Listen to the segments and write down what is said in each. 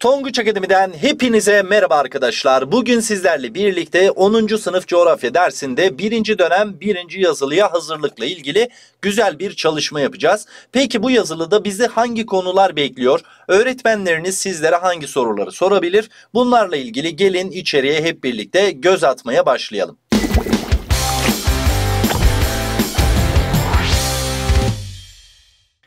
Tonguç Akademi'den hepinize merhaba arkadaşlar. Bugün sizlerle birlikte 10. sınıf coğrafya dersinde 1. dönem 1. yazılıya hazırlıkla ilgili güzel bir çalışma yapacağız. Peki bu yazılıda bizi hangi konular bekliyor? Öğretmenleriniz sizlere hangi soruları sorabilir? Bunlarla ilgili gelin içeriye hep birlikte göz atmaya başlayalım.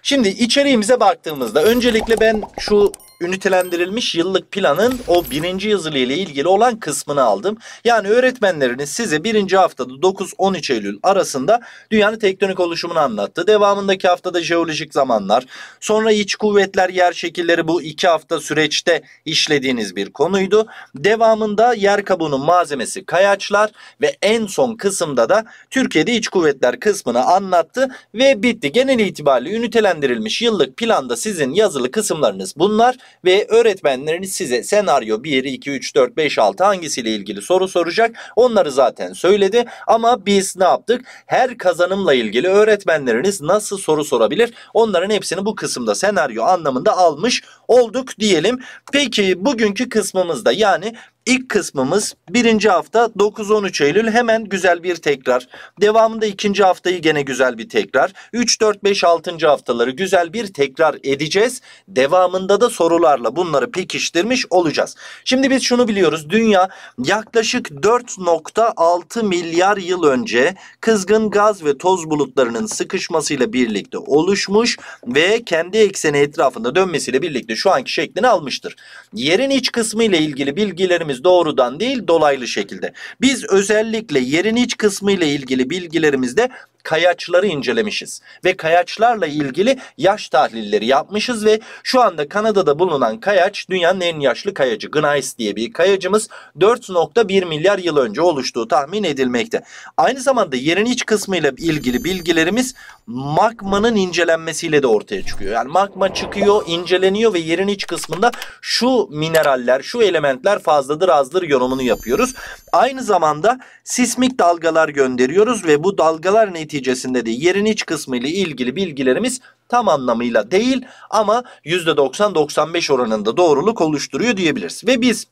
Şimdi içeriğimize baktığımızda öncelikle ben şu ünitelendirilmiş yıllık planın o birinci yazılı ile ilgili olan kısmını aldım. Yani öğretmenleriniz size birinci haftada 9-13 Eylül arasında dünyanın tektonik oluşumunu anlattı. Devamındaki haftada jeolojik zamanlar, sonra iç kuvvetler, yer şekilleri bu iki hafta süreçte işlediğiniz bir konuydu. Devamında yer kabuğunun malzemesi kayaçlar ve en son kısımda da Türkiye'de iç kuvvetler kısmını anlattı ve bitti. Genel itibariyle ünitelendirilmiş yıllık planda sizin yazılı kısımlarınız bunlar ve öğretmenleriniz size senaryo 1, 2, 3, 4, 5, 6 hangisiyle ilgili soru soracak. Onları zaten söyledi ama biz ne yaptık? Her kazanımla ilgili öğretmenleriniz nasıl soru sorabilir? Onların hepsini bu kısımda senaryo anlamında almış olduk diyelim. Peki bugünkü kısmımızda yani İlk kısmımız birinci hafta 9-13 Eylül hemen güzel bir tekrar. Devamında ikinci haftayı gene güzel bir tekrar. 3-4-5-6. haftaları güzel bir tekrar edeceğiz. Devamında da sorularla bunları pekiştirmiş olacağız. Şimdi biz şunu biliyoruz. Dünya yaklaşık 4.6 milyar yıl önce kızgın gaz ve toz bulutlarının sıkışmasıyla birlikte oluşmuş ve kendi ekseni etrafında dönmesiyle birlikte şu anki şeklini almıştır. Yerin iç kısmı ile ilgili bilgilerimiz doğrudan değil dolaylı şekilde. Biz özellikle yerin iç kısmı ile ilgili bilgilerimizde kayaçları incelemişiz ve kayaçlarla ilgili yaş tahlilleri yapmışız ve şu anda Kanada'da bulunan kayaç dünyanın en yaşlı kayacı Gneiss diye bir kayacımız 4.1 milyar yıl önce oluştuğu tahmin edilmekte. Aynı zamanda yerin iç kısmıyla ilgili bilgilerimiz magmanın incelenmesiyle de ortaya çıkıyor. Yani magma çıkıyor, inceleniyor ve yerin iç kısmında şu mineraller, şu elementler fazladır azdır yorumunu yapıyoruz. Aynı zamanda sismik dalgalar gönderiyoruz ve bu dalgalar neticesinde neticesinde de yerin iç kısmı ile ilgili bilgilerimiz tam anlamıyla değil ama %90-95 oranında doğruluk oluşturuyor diyebiliriz. Ve biz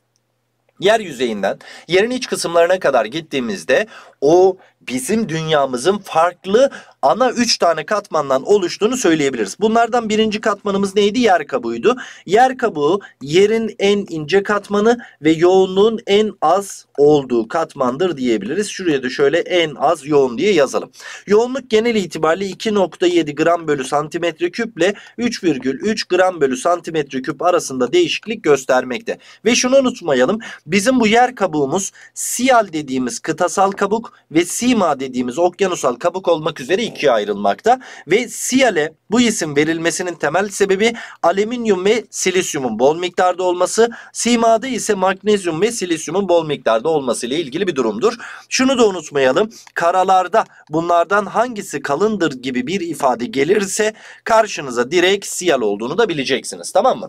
yer yüzeyinden yerin iç kısımlarına kadar gittiğimizde o bizim dünyamızın farklı ana 3 tane katmandan oluştuğunu söyleyebiliriz. Bunlardan birinci katmanımız neydi? Yer kabuğuydu. Yer kabuğu yerin en ince katmanı ve yoğunluğun en az olduğu katmandır diyebiliriz. Şuraya da şöyle en az yoğun diye yazalım. Yoğunluk genel itibariyle 2.7 gram bölü santimetre küple 3,3 gram bölü santimetre küp arasında değişiklik göstermekte. Ve şunu unutmayalım. Bizim bu yer kabuğumuz Sial dediğimiz kıtasal kabuk ve Sial sima dediğimiz okyanusal kabuk olmak üzere ikiye ayrılmakta ve siyale bu isim verilmesinin temel sebebi alüminyum ve silisyumun bol miktarda olması, simada ise magnezyum ve silisyumun bol miktarda olması ile ilgili bir durumdur. Şunu da unutmayalım. Karalarda bunlardan hangisi kalındır gibi bir ifade gelirse karşınıza direkt siyal olduğunu da bileceksiniz. Tamam mı?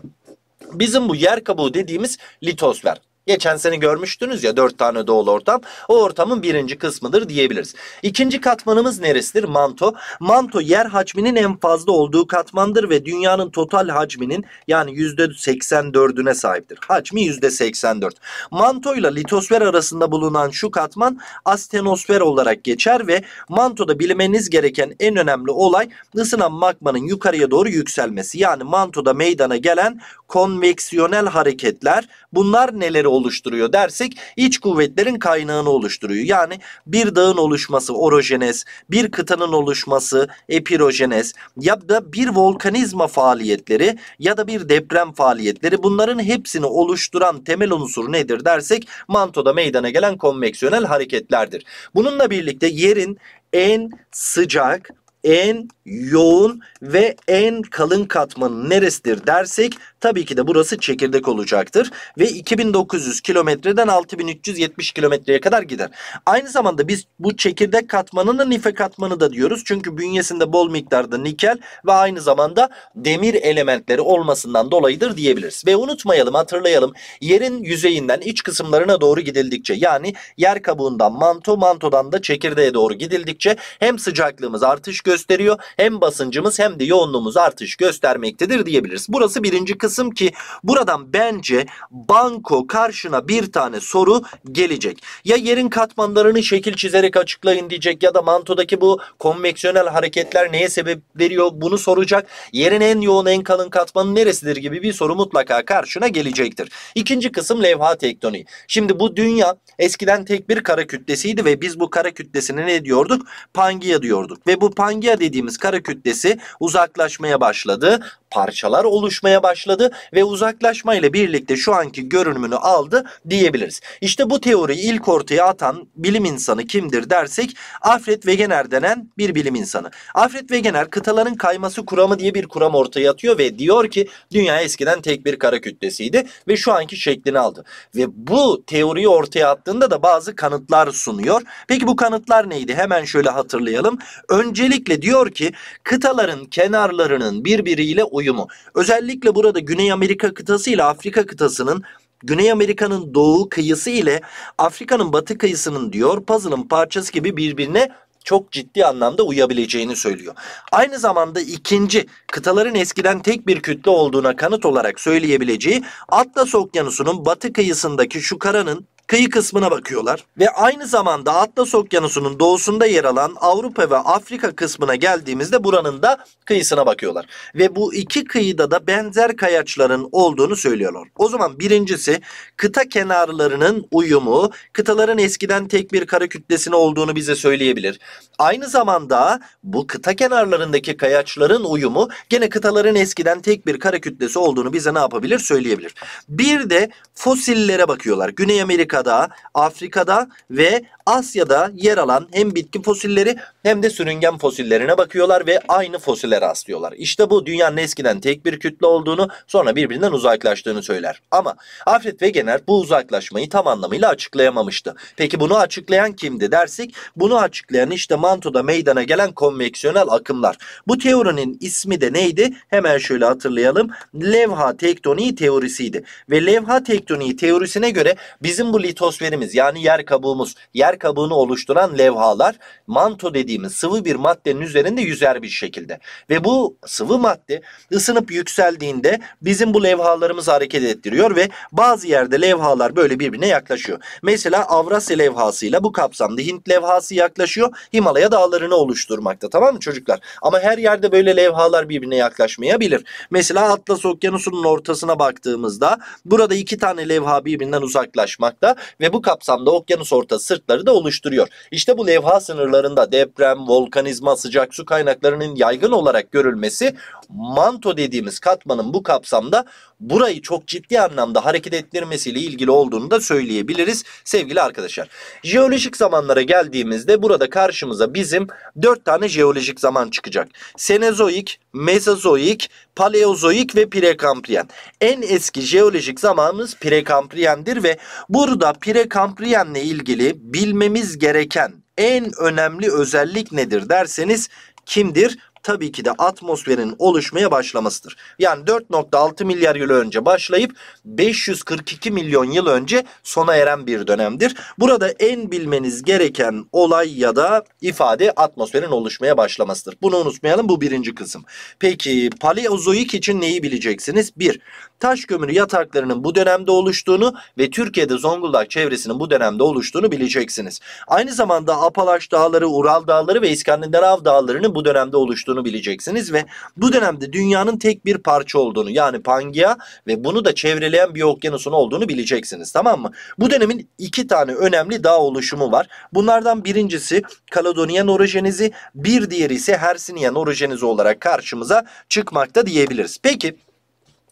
Bizim bu yer kabuğu dediğimiz litosfer. Geçen sene görmüştünüz ya dört tane doğal ortam. O ortamın birinci kısmıdır diyebiliriz. İkinci katmanımız neresidir? Manto. Manto yer hacminin en fazla olduğu katmandır ve dünyanın total hacminin yani yüzde seksen %84'üne sahiptir. Hacmi yüzde seksen dört. Manto ile litosfer arasında bulunan şu katman astenosfer olarak geçer ve mantoda bilmeniz gereken en önemli olay ısınan magmanın yukarıya doğru yükselmesi. Yani mantoda meydana gelen konveksiyonel hareketler bunlar neleri oluşturuyor dersek iç kuvvetlerin kaynağını oluşturuyor. Yani bir dağın oluşması orojenez, bir kıtanın oluşması epirojenez ya da bir volkanizma faaliyetleri ya da bir deprem faaliyetleri bunların hepsini oluşturan temel unsur nedir dersek mantoda meydana gelen konveksiyonel hareketlerdir. Bununla birlikte yerin en sıcak en yoğun ve en kalın katmanın neresidir dersek Tabii ki de burası çekirdek olacaktır ve 2900 kilometreden 6370 kilometreye kadar gider. Aynı zamanda biz bu çekirdek katmanını nife katmanı da diyoruz. Çünkü bünyesinde bol miktarda nikel ve aynı zamanda demir elementleri olmasından dolayıdır diyebiliriz. Ve unutmayalım hatırlayalım yerin yüzeyinden iç kısımlarına doğru gidildikçe yani yer kabuğundan manto mantodan da çekirdeğe doğru gidildikçe hem sıcaklığımız artış gösteriyor hem basıncımız hem de yoğunluğumuz artış göstermektedir diyebiliriz. Burası birinci kısım kısım ki buradan bence banko karşına bir tane soru gelecek. Ya yerin katmanlarını şekil çizerek açıklayın diyecek ya da mantodaki bu konveksiyonel hareketler neye sebep veriyor bunu soracak. Yerin en yoğun en kalın katmanı neresidir gibi bir soru mutlaka karşına gelecektir. İkinci kısım levha tektoniği. Şimdi bu dünya eskiden tek bir kara kütlesiydi ve biz bu kara kütlesini ne diyorduk? Pangea diyorduk. Ve bu Pangea dediğimiz kara kütlesi uzaklaşmaya başladı parçalar oluşmaya başladı ve uzaklaşma ile birlikte şu anki görünümünü aldı diyebiliriz. İşte bu teoriyi ilk ortaya atan bilim insanı kimdir dersek Alfred Wegener denen bir bilim insanı. Alfred Wegener kıtaların kayması kuramı diye bir kuram ortaya atıyor ve diyor ki dünya eskiden tek bir kara kütlesiydi ve şu anki şeklini aldı. Ve bu teoriyi ortaya attığında da bazı kanıtlar sunuyor. Peki bu kanıtlar neydi? Hemen şöyle hatırlayalım. Öncelikle diyor ki kıtaların kenarlarının birbiriyle uyumlu uyumu. Özellikle burada Güney Amerika kıtası ile Afrika kıtasının Güney Amerika'nın doğu kıyısı ile Afrika'nın batı kıyısının diyor puzzle'ın parçası gibi birbirine çok ciddi anlamda uyabileceğini söylüyor. Aynı zamanda ikinci kıtaların eskiden tek bir kütle olduğuna kanıt olarak söyleyebileceği Atlas Okyanusu'nun batı kıyısındaki şu karanın kıyı kısmına bakıyorlar ve aynı zamanda Atlas Okyanusu'nun doğusunda yer alan Avrupa ve Afrika kısmına geldiğimizde buranın da kıyısına bakıyorlar. Ve bu iki kıyıda da benzer kayaçların olduğunu söylüyorlar. O zaman birincisi kıta kenarlarının uyumu kıtaların eskiden tek bir kara kütlesine olduğunu bize söyleyebilir. Aynı zamanda bu kıta kenarlarındaki kayaçların uyumu gene kıtaların eskiden tek bir kara kütlesi olduğunu bize ne yapabilir söyleyebilir. Bir de fosillere bakıyorlar. Güney Amerika Amerika'da, Afrika'da ve Asya'da yer alan hem bitki fosilleri hem de sürüngen fosillerine bakıyorlar ve aynı fosile rastlıyorlar. İşte bu dünyanın eskiden tek bir kütle olduğunu sonra birbirinden uzaklaştığını söyler. Ama Alfred Wegener bu uzaklaşmayı tam anlamıyla açıklayamamıştı. Peki bunu açıklayan kimdi dersek bunu açıklayan işte Manto'da meydana gelen konveksiyonel akımlar. Bu teorinin ismi de neydi? Hemen şöyle hatırlayalım. Levha tektoniği teorisiydi. Ve levha tektoniği teorisine göre bizim bu litosferimiz yani yer kabuğumuz, yer yer kabuğunu oluşturan levhalar manto dediğimiz sıvı bir maddenin üzerinde yüzer bir şekilde. Ve bu sıvı madde ısınıp yükseldiğinde bizim bu levhalarımızı hareket ettiriyor ve bazı yerde levhalar böyle birbirine yaklaşıyor. Mesela Avrasya levhasıyla bu kapsamda Hint levhası yaklaşıyor. Himalaya dağlarını oluşturmakta tamam mı çocuklar? Ama her yerde böyle levhalar birbirine yaklaşmayabilir. Mesela Atlas Okyanusu'nun ortasına baktığımızda burada iki tane levha birbirinden uzaklaşmakta ve bu kapsamda okyanus orta sırtları sınırları da oluşturuyor. İşte bu levha sınırlarında deprem, volkanizma, sıcak su kaynaklarının yaygın olarak görülmesi manto dediğimiz katmanın bu kapsamda burayı çok ciddi anlamda hareket ettirmesiyle ilgili olduğunu da söyleyebiliriz sevgili arkadaşlar. Jeolojik zamanlara geldiğimizde burada karşımıza bizim 4 tane jeolojik zaman çıkacak. Senezoik, Mezozoik, Paleozoik ve Prekambriyen. En eski jeolojik zamanımız Prekambriyendir ve burada Prekambriyenle ilgili bilmemiz gereken en önemli özellik nedir derseniz kimdir? tabii ki de atmosferin oluşmaya başlamasıdır. Yani 4.6 milyar yıl önce başlayıp 542 milyon yıl önce sona eren bir dönemdir. Burada en bilmeniz gereken olay ya da ifade atmosferin oluşmaya başlamasıdır. Bunu unutmayalım bu birinci kısım. Peki paleozoik için neyi bileceksiniz? Bir, taş kömürü yataklarının bu dönemde oluştuğunu ve Türkiye'de Zonguldak çevresinin bu dönemde oluştuğunu bileceksiniz. Aynı zamanda Apalaş Dağları, Ural Dağları ve İskandinav Dağları'nın bu dönemde oluştuğunu oluştuğunu bileceksiniz ve bu dönemde dünyanın tek bir parça olduğunu yani Pangea ve bunu da çevreleyen bir okyanusun olduğunu bileceksiniz tamam mı? Bu dönemin iki tane önemli dağ oluşumu var. Bunlardan birincisi Kaledonyan orojenizi bir diğeri ise Hersinyan orojenizi olarak karşımıza çıkmakta diyebiliriz. Peki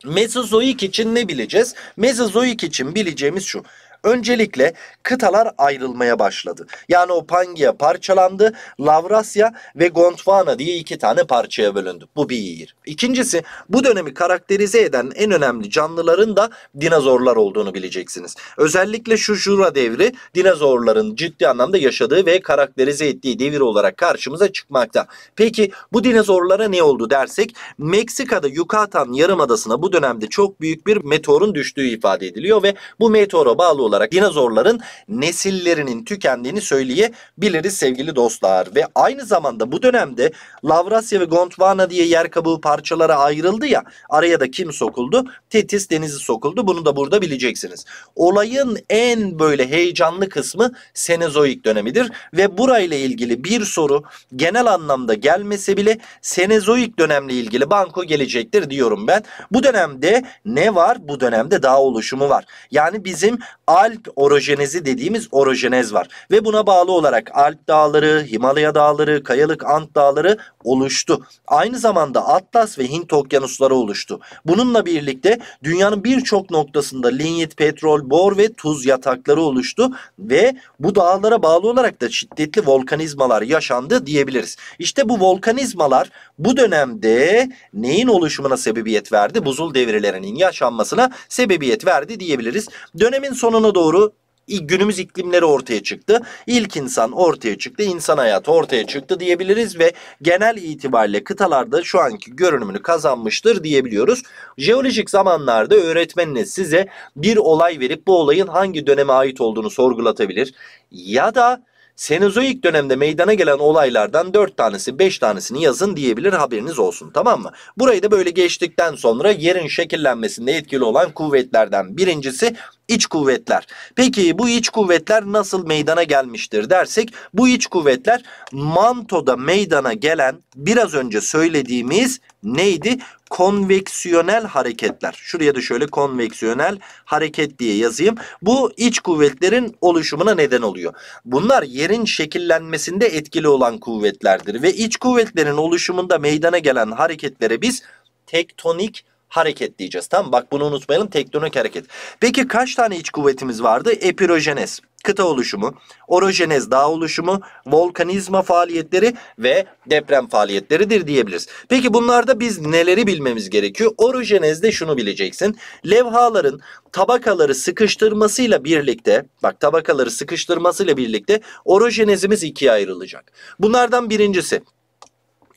Mesozoik için ne bileceğiz? Mesozoik için bileceğimiz şu. Öncelikle kıtalar ayrılmaya başladı. Yani o Pangia parçalandı, Lavrasya ve Gondwana diye iki tane parçaya bölündü. Bu bir iyir. İkincisi bu dönemi karakterize eden en önemli canlıların da dinozorlar olduğunu bileceksiniz. Özellikle şu Jura devri dinozorların ciddi anlamda yaşadığı ve karakterize ettiği devir olarak karşımıza çıkmakta. Peki bu dinozorlara ne oldu dersek Meksika'da Yucatan Yarımadası'na bu dönemde çok büyük bir meteorun düştüğü ifade ediliyor ve bu meteora bağlı olarak dinozorların nesillerinin tükendiğini söyleyebiliriz sevgili dostlar. Ve aynı zamanda bu dönemde Lavrasya ve Gondwana diye yer kabuğu parçalara ayrıldı ya araya da kim sokuldu? Tetis denizi sokuldu bunu da burada bileceksiniz. Olayın en böyle heyecanlı kısmı Senezoik dönemidir ve burayla ilgili bir soru genel anlamda gelmese bile Senezoik dönemle ilgili banko gelecektir diyorum ben. Bu dönemde ne var? Bu dönemde dağ oluşumu var. Yani bizim Alp orojenezi dediğimiz orojenez var. Ve buna bağlı olarak Alp dağları, Himalaya dağları, Kayalık Ant dağları oluştu. Aynı zamanda Atlas ve Hint okyanusları oluştu. Bununla birlikte dünyanın birçok noktasında linyit, petrol, bor ve tuz yatakları oluştu. Ve bu dağlara bağlı olarak da şiddetli volkanizmalar yaşandı diyebiliriz. İşte bu volkanizmalar bu dönemde neyin oluşumuna sebebiyet verdi? Buzul devrilerinin yaşanmasına sebebiyet verdi diyebiliriz. Dönemin sonunu sona doğru günümüz iklimleri ortaya çıktı. İlk insan ortaya çıktı, insan hayatı ortaya çıktı diyebiliriz ve genel itibariyle kıtalarda şu anki görünümünü kazanmıştır diyebiliyoruz. Jeolojik zamanlarda öğretmeniniz size bir olay verip bu olayın hangi döneme ait olduğunu sorgulatabilir ya da Senozoik dönemde meydana gelen olaylardan 4 tanesi 5 tanesini yazın diyebilir haberiniz olsun tamam mı? Burayı da böyle geçtikten sonra yerin şekillenmesinde etkili olan kuvvetlerden birincisi iç kuvvetler. Peki bu iç kuvvetler nasıl meydana gelmiştir dersek bu iç kuvvetler mantoda meydana gelen biraz önce söylediğimiz neydi? Konveksiyonel hareketler. Şuraya da şöyle konveksiyonel hareket diye yazayım. Bu iç kuvvetlerin oluşumuna neden oluyor. Bunlar yerin şekillenmesinde etkili olan kuvvetlerdir ve iç kuvvetlerin oluşumunda meydana gelen hareketlere biz tektonik hareket diyeceğiz. Tamam Bak bunu unutmayalım. Tektonik hareket. Peki kaç tane iç kuvvetimiz vardı? Epirojenez, kıta oluşumu, orojenez, dağ oluşumu, volkanizma faaliyetleri ve deprem faaliyetleridir diyebiliriz. Peki bunlarda biz neleri bilmemiz gerekiyor? Orojenezde şunu bileceksin. Levhaların tabakaları sıkıştırmasıyla birlikte, bak tabakaları sıkıştırmasıyla birlikte orojenezimiz ikiye ayrılacak. Bunlardan birincisi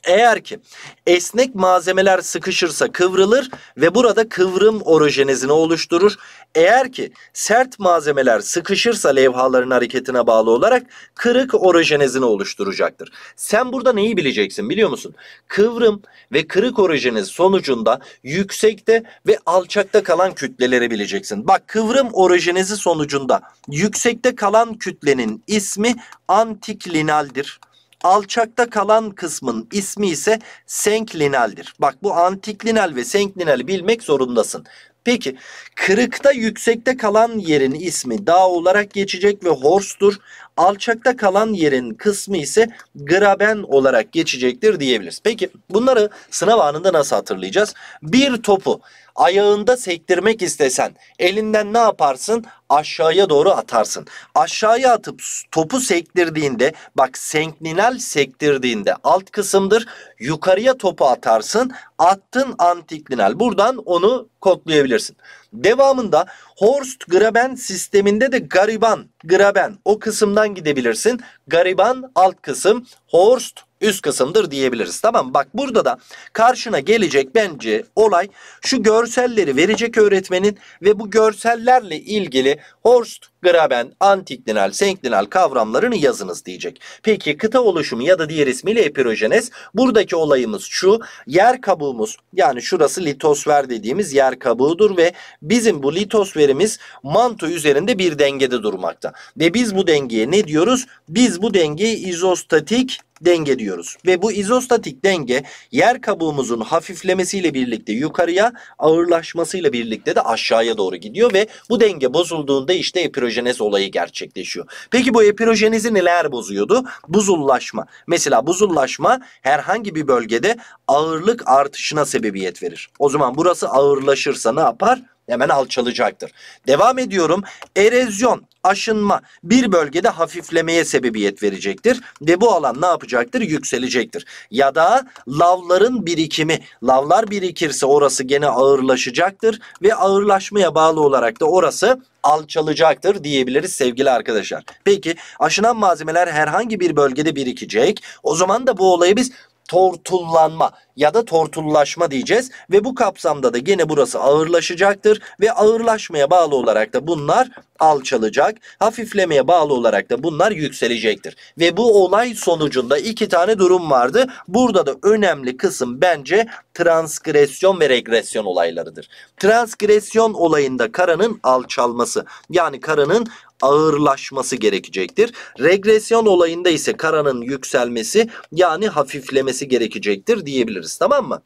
eğer ki esnek malzemeler sıkışırsa kıvrılır ve burada kıvrım orojenezini oluşturur. Eğer ki sert malzemeler sıkışırsa levhaların hareketine bağlı olarak kırık orojenezini oluşturacaktır. Sen burada neyi bileceksin biliyor musun? Kıvrım ve kırık orojenez sonucunda yüksekte ve alçakta kalan kütleleri bileceksin. Bak kıvrım orojenezi sonucunda yüksekte kalan kütlenin ismi antiklinaldir. Alçakta kalan kısmın ismi ise senklinaldir. Bak bu antiklinal ve senklinali bilmek zorundasın. Peki kırıkta yüksekte kalan yerin ismi dağ olarak geçecek ve horstur. Alçakta kalan yerin kısmı ise graben olarak geçecektir diyebiliriz. Peki bunları sınav anında nasıl hatırlayacağız? Bir topu ayağında sektirmek istesen elinden ne yaparsın? Aşağıya doğru atarsın. Aşağıya atıp topu sektirdiğinde bak senklinal sektirdiğinde alt kısımdır. Yukarıya topu atarsın. Attın antiklinal. Buradan onu kodlayabilirsin. Devamında Horst Graben sisteminde de gariban, graben o kısımdan gidebilirsin. Gariban alt kısım, Horst üst kısımdır diyebiliriz. Tamam bak burada da karşına gelecek bence olay şu görselleri verecek öğretmenin ve bu görsellerle ilgili Horst Graben, antiklinal, senklinal kavramlarını yazınız diyecek. Peki kıta oluşumu ya da diğer ismiyle epirojenez. Buradaki olayımız şu. Yer kabuğumuz yani şurası litosfer dediğimiz yer kabuğudur ve bizim bu litosferimiz manto üzerinde bir dengede durmakta. Ve biz bu dengeye ne diyoruz? Biz bu dengeyi izostatik denge diyoruz. Ve bu izostatik denge yer kabuğumuzun hafiflemesiyle birlikte yukarıya ağırlaşmasıyla birlikte de aşağıya doğru gidiyor ve bu denge bozulduğunda işte epirojenez olayı gerçekleşiyor. Peki bu epirojenezi neler bozuyordu? Buzullaşma. Mesela buzullaşma herhangi bir bölgede ağırlık artışına sebebiyet verir. O zaman burası ağırlaşırsa ne yapar? hemen alçalacaktır. Devam ediyorum. Erozyon, aşınma bir bölgede hafiflemeye sebebiyet verecektir ve bu alan ne yapacaktır? Yükselecektir. Ya da lavların birikimi, lavlar birikirse orası gene ağırlaşacaktır ve ağırlaşmaya bağlı olarak da orası alçalacaktır diyebiliriz sevgili arkadaşlar. Peki aşınan malzemeler herhangi bir bölgede birikecek. O zaman da bu olayı biz tortullanma ya da tortullaşma diyeceğiz ve bu kapsamda da gene burası ağırlaşacaktır ve ağırlaşmaya bağlı olarak da bunlar alçalacak, hafiflemeye bağlı olarak da bunlar yükselecektir. Ve bu olay sonucunda iki tane durum vardı. Burada da önemli kısım bence transgresyon ve regresyon olaylarıdır. Transgresyon olayında karanın alçalması yani karanın ağırlaşması gerekecektir. Regresyon olayında ise karanın yükselmesi yani hafiflemesi gerekecektir diyebiliriz tamam mı?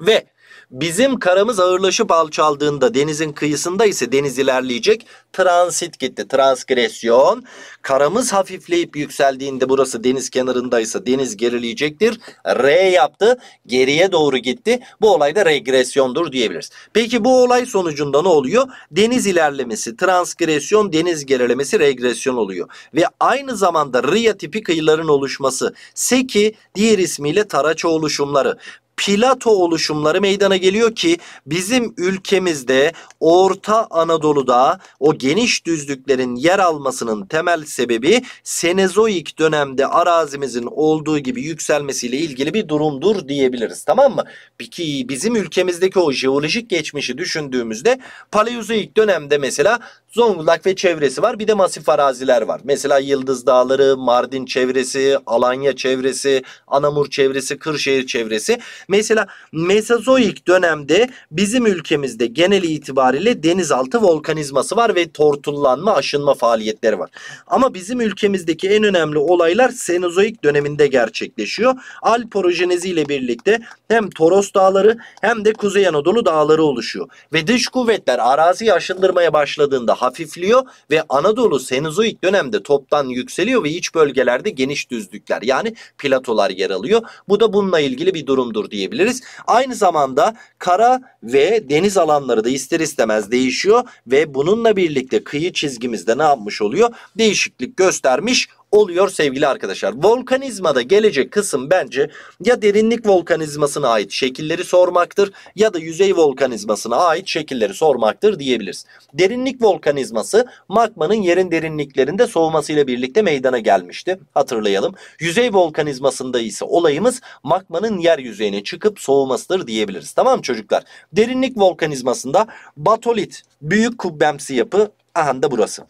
Ve Bizim karamız ağırlaşıp alçaldığında denizin kıyısında ise deniz ilerleyecek. Transit gitti. Transgresyon. Karamız hafifleyip yükseldiğinde burası deniz kenarındaysa deniz gerileyecektir. R yaptı. Geriye doğru gitti. Bu olay da regresyondur diyebiliriz. Peki bu olay sonucunda ne oluyor? Deniz ilerlemesi, transgresyon, deniz gerilemesi, regresyon oluyor. Ve aynı zamanda Riya tipi kıyıların oluşması. Seki diğer ismiyle taraça oluşumları. Plato oluşumları meydana geliyor ki bizim ülkemizde Orta Anadolu'da o geniş düzlüklerin yer almasının temel sebebi Senezoik dönemde arazimizin olduğu gibi yükselmesiyle ilgili bir durumdur diyebiliriz tamam mı? Peki bizim ülkemizdeki o jeolojik geçmişi düşündüğümüzde Paleozoik dönemde mesela Zonguldak ve çevresi var bir de masif araziler var. Mesela Yıldız Dağları, Mardin çevresi, Alanya çevresi, Anamur çevresi, Kırşehir çevresi Mesela Mesozoik dönemde bizim ülkemizde genel itibariyle denizaltı volkanizması var ve tortullanma, aşınma faaliyetleri var. Ama bizim ülkemizdeki en önemli olaylar Senozoik döneminde gerçekleşiyor. Alp orojenizi ile birlikte hem Toros dağları hem de Kuzey Anadolu dağları oluşuyor. Ve dış kuvvetler araziyi aşındırmaya başladığında hafifliyor ve Anadolu Senozoik dönemde toptan yükseliyor ve iç bölgelerde geniş düzlükler yani platolar yer alıyor. Bu da bununla ilgili bir durumdur diye diyebiliriz. Aynı zamanda kara ve deniz alanları da ister istemez değişiyor ve bununla birlikte kıyı çizgimizde ne yapmış oluyor? Değişiklik göstermiş oluyor sevgili arkadaşlar. Volkanizmada gelecek kısım bence ya derinlik volkanizmasına ait şekilleri sormaktır ya da yüzey volkanizmasına ait şekilleri sormaktır diyebiliriz. Derinlik volkanizması magmanın yerin derinliklerinde soğumasıyla birlikte meydana gelmişti. Hatırlayalım. Yüzey volkanizmasında ise olayımız magmanın yer yüzeyine çıkıp soğumasıdır diyebiliriz. Tamam çocuklar? Derinlik volkanizmasında batolit büyük kubbemsi yapı aha da burası.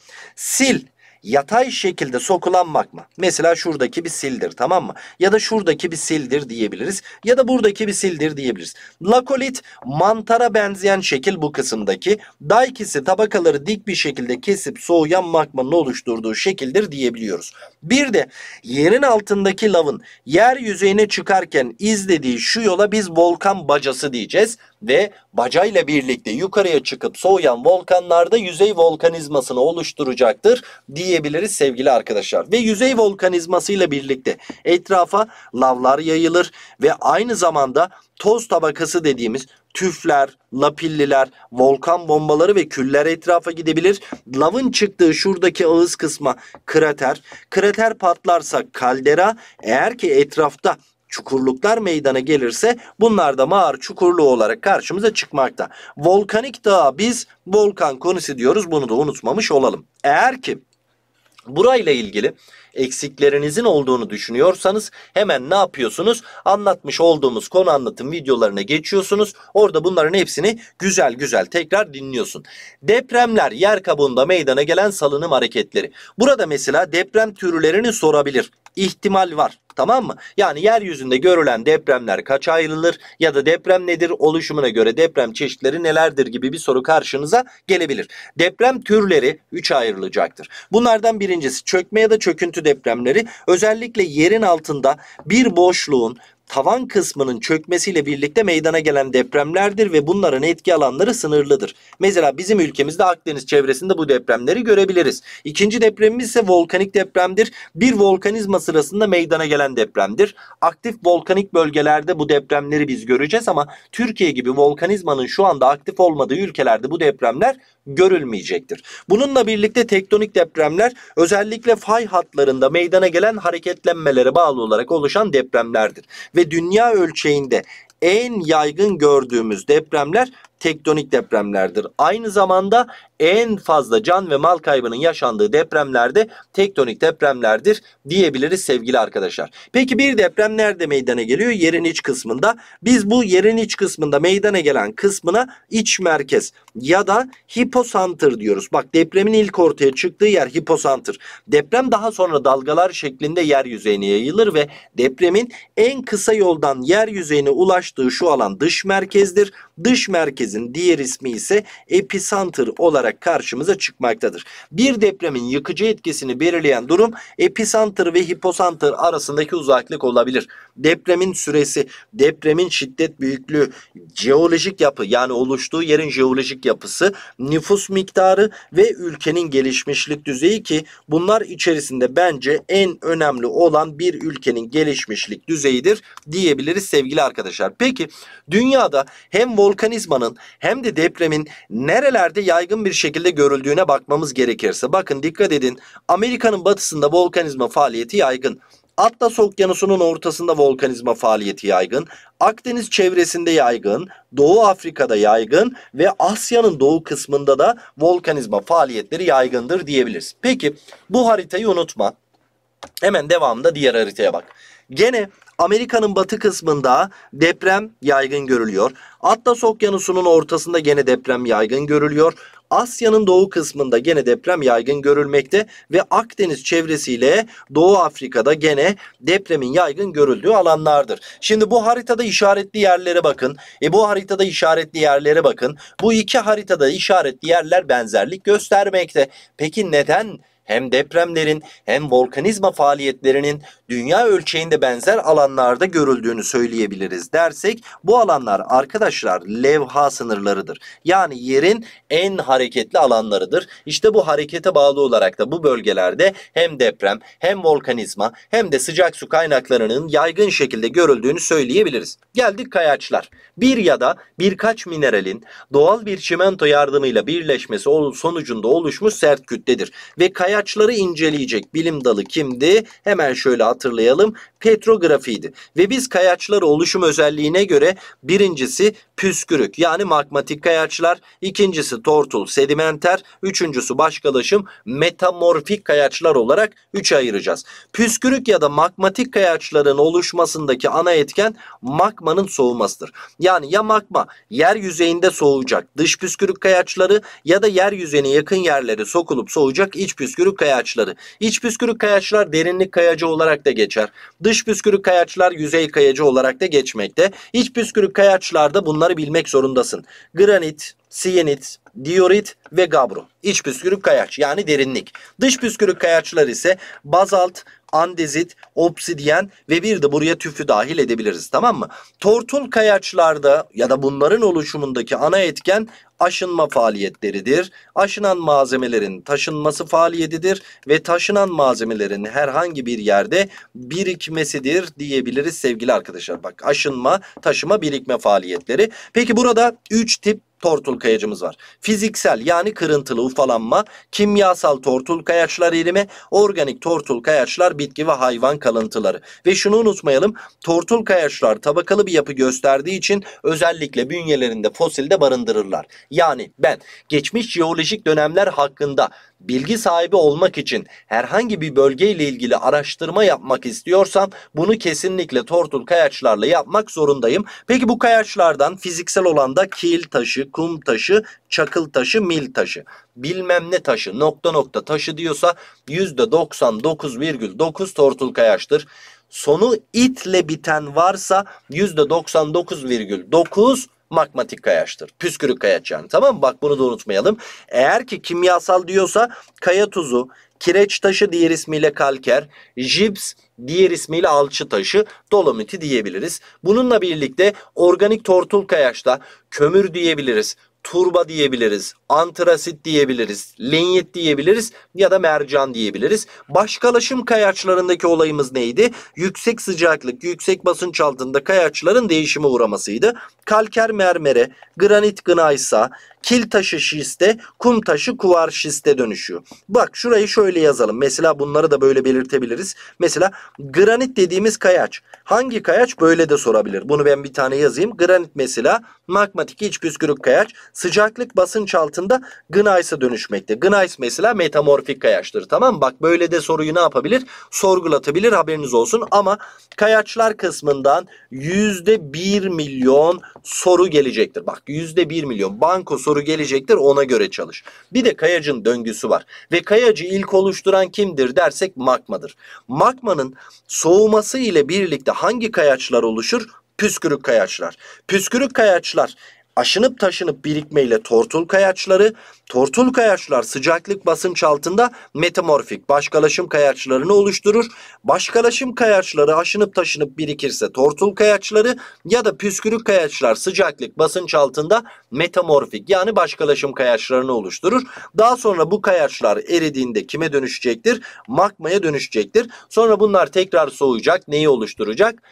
Sil yatay şekilde sokulan magma. Mesela şuradaki bir sildir tamam mı? Ya da şuradaki bir sildir diyebiliriz. Ya da buradaki bir sildir diyebiliriz. Lakolit mantara benzeyen şekil bu kısımdaki. Daikisi tabakaları dik bir şekilde kesip soğuyan magmanın oluşturduğu şekildir diyebiliyoruz. Bir de yerin altındaki lavın yer yüzeyine çıkarken izlediği şu yola biz volkan bacası diyeceğiz ve bacayla birlikte yukarıya çıkıp soğuyan volkanlarda yüzey volkanizmasını oluşturacaktır diyebiliriz sevgili arkadaşlar. Ve yüzey volkanizmasıyla birlikte etrafa lavlar yayılır ve aynı zamanda toz tabakası dediğimiz tüfler, lapilliler, volkan bombaları ve küller etrafa gidebilir. Lavın çıktığı şuradaki ağız kısma krater, krater patlarsa kaldera, eğer ki etrafta çukurluklar meydana gelirse bunlar da mağar çukurluğu olarak karşımıza çıkmakta. Volkanik dağa biz volkan konusu diyoruz bunu da unutmamış olalım. Eğer ki Burayla ilgili eksiklerinizin olduğunu düşünüyorsanız hemen ne yapıyorsunuz? Anlatmış olduğumuz konu anlatım videolarına geçiyorsunuz. Orada bunların hepsini güzel güzel tekrar dinliyorsun. Depremler yer kabuğunda meydana gelen salınım hareketleri. Burada mesela deprem türlerini sorabilir. İhtimal var tamam mı? Yani yeryüzünde görülen depremler kaç ayrılır ya da deprem nedir oluşumuna göre deprem çeşitleri nelerdir gibi bir soru karşınıza gelebilir. Deprem türleri 3 ayrılacaktır. Bunlardan birincisi çökme ya da çöküntü depremleri özellikle yerin altında bir boşluğun tavan kısmının çökmesiyle birlikte meydana gelen depremlerdir ve bunların etki alanları sınırlıdır. Mesela bizim ülkemizde Akdeniz çevresinde bu depremleri görebiliriz. İkinci depremimiz ise volkanik depremdir. Bir volkanizma sırasında meydana gelen depremdir. Aktif volkanik bölgelerde bu depremleri biz göreceğiz ama Türkiye gibi volkanizmanın şu anda aktif olmadığı ülkelerde bu depremler görülmeyecektir. Bununla birlikte tektonik depremler özellikle fay hatlarında meydana gelen hareketlenmelere bağlı olarak oluşan depremlerdir ve dünya ölçeğinde en yaygın gördüğümüz depremler tektonik depremlerdir. Aynı zamanda en fazla can ve mal kaybının yaşandığı depremlerde tektonik depremlerdir diyebiliriz sevgili arkadaşlar. Peki bir deprem nerede meydana geliyor? Yerin iç kısmında. Biz bu yerin iç kısmında meydana gelen kısmına iç merkez ya da hiposantır diyoruz. Bak depremin ilk ortaya çıktığı yer hiposantır. Deprem daha sonra dalgalar şeklinde yer yayılır ve depremin en kısa yoldan yer ulaştığı bastığı şu alan dış merkezdir. Dış merkezin diğer ismi ise episantır olarak karşımıza çıkmaktadır. Bir depremin yıkıcı etkisini belirleyen durum episantır ve hiposantır arasındaki uzaklık olabilir. Depremin süresi, depremin şiddet büyüklüğü, jeolojik yapı yani oluştuğu yerin jeolojik yapısı, nüfus miktarı ve ülkenin gelişmişlik düzeyi ki bunlar içerisinde bence en önemli olan bir ülkenin gelişmişlik düzeyidir diyebiliriz sevgili arkadaşlar. Peki dünyada hem volkanizmanın hem de depremin nerelerde yaygın bir şekilde görüldüğüne bakmamız gerekirse bakın dikkat edin Amerika'nın batısında volkanizma faaliyeti yaygın. Atlas Okyanusu'nun ortasında volkanizma faaliyeti yaygın, Akdeniz çevresinde yaygın, Doğu Afrika'da yaygın ve Asya'nın doğu kısmında da volkanizma faaliyetleri yaygındır diyebiliriz. Peki bu haritayı unutma. Hemen devamında diğer haritaya bak. Gene Amerika'nın batı kısmında deprem yaygın görülüyor. Atlas Okyanusu'nun ortasında gene deprem yaygın görülüyor. Asya'nın doğu kısmında gene deprem yaygın görülmekte ve Akdeniz çevresiyle Doğu Afrika'da gene depremin yaygın görüldüğü alanlardır. Şimdi bu haritada işaretli yerlere bakın. E bu haritada işaretli yerlere bakın. Bu iki haritada işaretli yerler benzerlik göstermekte. Peki neden hem depremlerin hem volkanizma faaliyetlerinin dünya ölçeğinde benzer alanlarda görüldüğünü söyleyebiliriz dersek bu alanlar arkadaşlar levha sınırlarıdır. Yani yerin en hareketli alanlarıdır. İşte bu harekete bağlı olarak da bu bölgelerde hem deprem hem volkanizma hem de sıcak su kaynaklarının yaygın şekilde görüldüğünü söyleyebiliriz. Geldik kayaçlar. Bir ya da birkaç mineralin doğal bir çimento yardımıyla birleşmesi sonucunda oluşmuş sert kütledir. Ve kayaçları inceleyecek bilim dalı kimdi? Hemen şöyle hatırlayalım petrografiydi. Ve biz kayaçları oluşum özelliğine göre birincisi püskürük yani magmatik kayaçlar, ikincisi tortul sedimenter, üçüncüsü başkalaşım metamorfik kayaçlar olarak üçe ayıracağız. Püskürük ya da magmatik kayaçların oluşmasındaki ana etken magmanın soğumasıdır. Yani ya magma yer yüzeyinde soğuyacak dış püskürük kayaçları ya da yer yüzeyine yakın yerlere sokulup soğuyacak iç püskürük kayaçları. İç püskürük kayaçlar derinlik kayacı olarak da geçer. Dış püskürük kayaçlar yüzey kayacı olarak da geçmekte. İç püskürük kayaçlarda bunlar bunları bilmek zorundasın. Granit, siyenit, diorit ve gabro. İç püskürük kayaç yani derinlik. Dış püskürük kayaçlar ise bazalt, andezit, obsidyen ve bir de buraya tüfü dahil edebiliriz tamam mı? Tortul kayaçlarda ya da bunların oluşumundaki ana etken aşınma faaliyetleridir. Aşınan malzemelerin taşınması faaliyetidir ve taşınan malzemelerin herhangi bir yerde birikmesidir diyebiliriz sevgili arkadaşlar. Bak aşınma, taşıma, birikme faaliyetleri. Peki burada 3 tip tortul kayacımız var. Fiziksel yani kırıntılı, hırpalanma, kimyasal tortul kayaçlar erimi, organik tortul kayaçlar bitki ve hayvan kalıntıları. Ve şunu unutmayalım tortul kayaçlar tabakalı bir yapı gösterdiği için özellikle bünyelerinde fosilde barındırırlar. Yani ben geçmiş jeolojik dönemler hakkında bilgi sahibi olmak için herhangi bir bölgeyle ilgili araştırma yapmak istiyorsam bunu kesinlikle tortul kayaçlarla yapmak zorundayım. Peki bu kayaçlardan fiziksel olan da kil taşı, kum taşı, çakıl taşı, mil taşı, bilmem ne taşı, nokta nokta taşı diyorsa %99,9 tortul kayaçtır. Sonu itle biten varsa %99,9 magmatik kayaçtır. Püskürük kayaç yani tamam mı? Bak bunu da unutmayalım. Eğer ki kimyasal diyorsa kaya tuzu, kireç taşı diğer ismiyle kalker, jips diğer ismiyle alçı taşı, dolomiti diyebiliriz. Bununla birlikte organik tortul kayaçta kömür diyebiliriz turba diyebiliriz, antrasit diyebiliriz, lenyet diyebiliriz ya da mercan diyebiliriz. Başkalaşım kayaçlarındaki olayımız neydi? Yüksek sıcaklık, yüksek basınç altında kayaçların değişime uğramasıydı. Kalker mermere, granit gnaysa, kil taşı şiste, kum taşı kuvar şiste dönüşüyor. Bak şurayı şöyle yazalım. Mesela bunları da böyle belirtebiliriz. Mesela granit dediğimiz kayaç. Hangi kayaç böyle de sorabilir. Bunu ben bir tane yazayım. Granit mesela magmatik iç püskürük kayaç sıcaklık basınç altında gneis'e dönüşmekte. Gneis mesela metamorfik kayaçtır tamam mı? Bak böyle de soruyu ne yapabilir? Sorgulatabilir haberiniz olsun ama kayaçlar kısmından %1 milyon soru gelecektir. Bak %1 milyon banko soru gelecektir ona göre çalış. Bir de kayacın döngüsü var ve kayacı ilk oluşturan kimdir dersek magmadır. Magmanın soğuması ile birlikte hangi kayaçlar oluşur? püskürük kayaçlar. Püskürük kayaçlar aşınıp taşınıp birikmeyle tortul kayaçları, tortul kayaçlar sıcaklık basınç altında metamorfik başkalaşım kayaçlarını oluşturur. Başkalaşım kayaçları aşınıp taşınıp birikirse tortul kayaçları ya da püskürük kayaçlar sıcaklık basınç altında metamorfik yani başkalaşım kayaçlarını oluşturur. Daha sonra bu kayaçlar eridiğinde kime dönüşecektir? Magmaya dönüşecektir. Sonra bunlar tekrar soğuyacak. Neyi oluşturacak?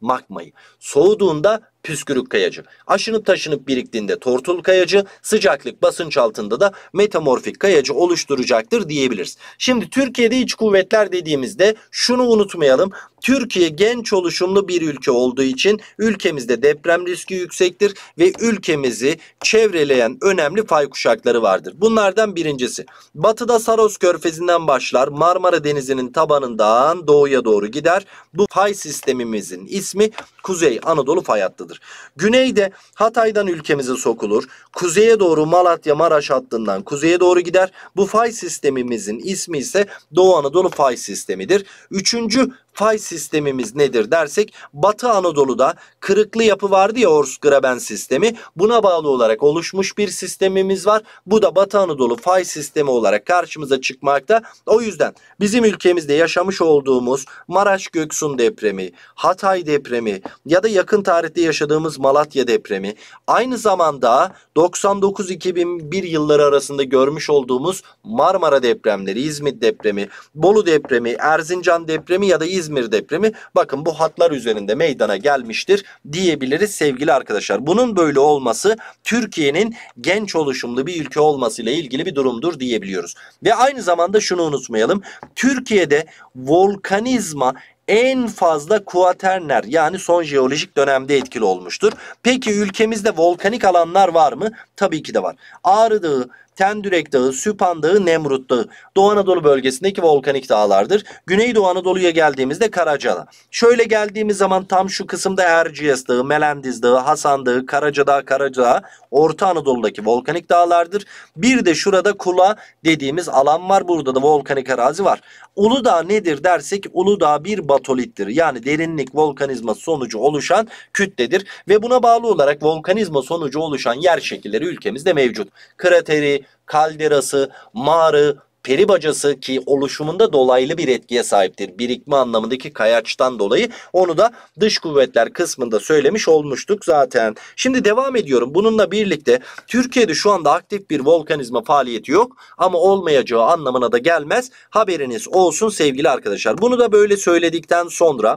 Magmayı. Soğuduğunda püskürük kayacı. Aşınıp taşınıp biriktiğinde tortul kayacı, sıcaklık basınç altında da metamorfik kayacı oluşturacaktır diyebiliriz. Şimdi Türkiye'de iç kuvvetler dediğimizde şunu unutmayalım. Türkiye genç oluşumlu bir ülke olduğu için ülkemizde deprem riski yüksektir ve ülkemizi çevreleyen önemli fay kuşakları vardır. Bunlardan birincisi batıda Saros körfezinden başlar Marmara Denizi'nin tabanından doğuya doğru gider. Bu fay sistemimizin ismi Kuzey Anadolu Fay Hattıdır vardır. Güneyde Hatay'dan ülkemize sokulur. Kuzeye doğru Malatya Maraş hattından kuzeye doğru gider. Bu fay sistemimizin ismi ise Doğu Anadolu fay sistemidir. Üçüncü fay sistemimiz nedir dersek Batı Anadolu'da kırıklı yapı vardı ya Ors-Graben sistemi buna bağlı olarak oluşmuş bir sistemimiz var. Bu da Batı Anadolu fay sistemi olarak karşımıza çıkmakta. O yüzden bizim ülkemizde yaşamış olduğumuz Maraş Göksun depremi, Hatay depremi ya da yakın tarihte yaşadığımız Malatya depremi aynı zamanda 99-2001 yılları arasında görmüş olduğumuz Marmara depremleri, İzmit depremi, Bolu depremi, Erzincan depremi ya da İzmit İzmir depremi bakın bu hatlar üzerinde meydana gelmiştir diyebiliriz sevgili arkadaşlar. Bunun böyle olması Türkiye'nin genç oluşumlu bir ülke olmasıyla ilgili bir durumdur diyebiliyoruz. Ve aynı zamanda şunu unutmayalım. Türkiye'de volkanizma en fazla kuaterner yani son jeolojik dönemde etkili olmuştur. Peki ülkemizde volkanik alanlar var mı? Tabii ki de var. Ağrı Dağı Tendürek Dağı, Süphan Dağı, Nemrut Dağı. Doğu Anadolu bölgesindeki volkanik dağlardır. Güneydoğu Anadolu'ya geldiğimizde Karacadağ. Şöyle geldiğimiz zaman tam şu kısımda Erciyes Dağı, Melendiz Dağı, Hasan Dağı, Karaca Dağı, Karaca Dağı, Orta Anadolu'daki volkanik dağlardır. Bir de şurada Kula dediğimiz alan var. Burada da volkanik arazi var. Uludağ nedir dersek Uludağ bir batolittir. Yani derinlik volkanizma sonucu oluşan kütledir ve buna bağlı olarak volkanizma sonucu oluşan yer şekilleri ülkemizde mevcut. Krateri, kalderası, mağarı, peri bacası ki oluşumunda dolaylı bir etkiye sahiptir. Birikme anlamındaki kayaçtan dolayı onu da dış kuvvetler kısmında söylemiş olmuştuk zaten. Şimdi devam ediyorum. Bununla birlikte Türkiye'de şu anda aktif bir volkanizma faaliyeti yok ama olmayacağı anlamına da gelmez. Haberiniz olsun sevgili arkadaşlar. Bunu da böyle söyledikten sonra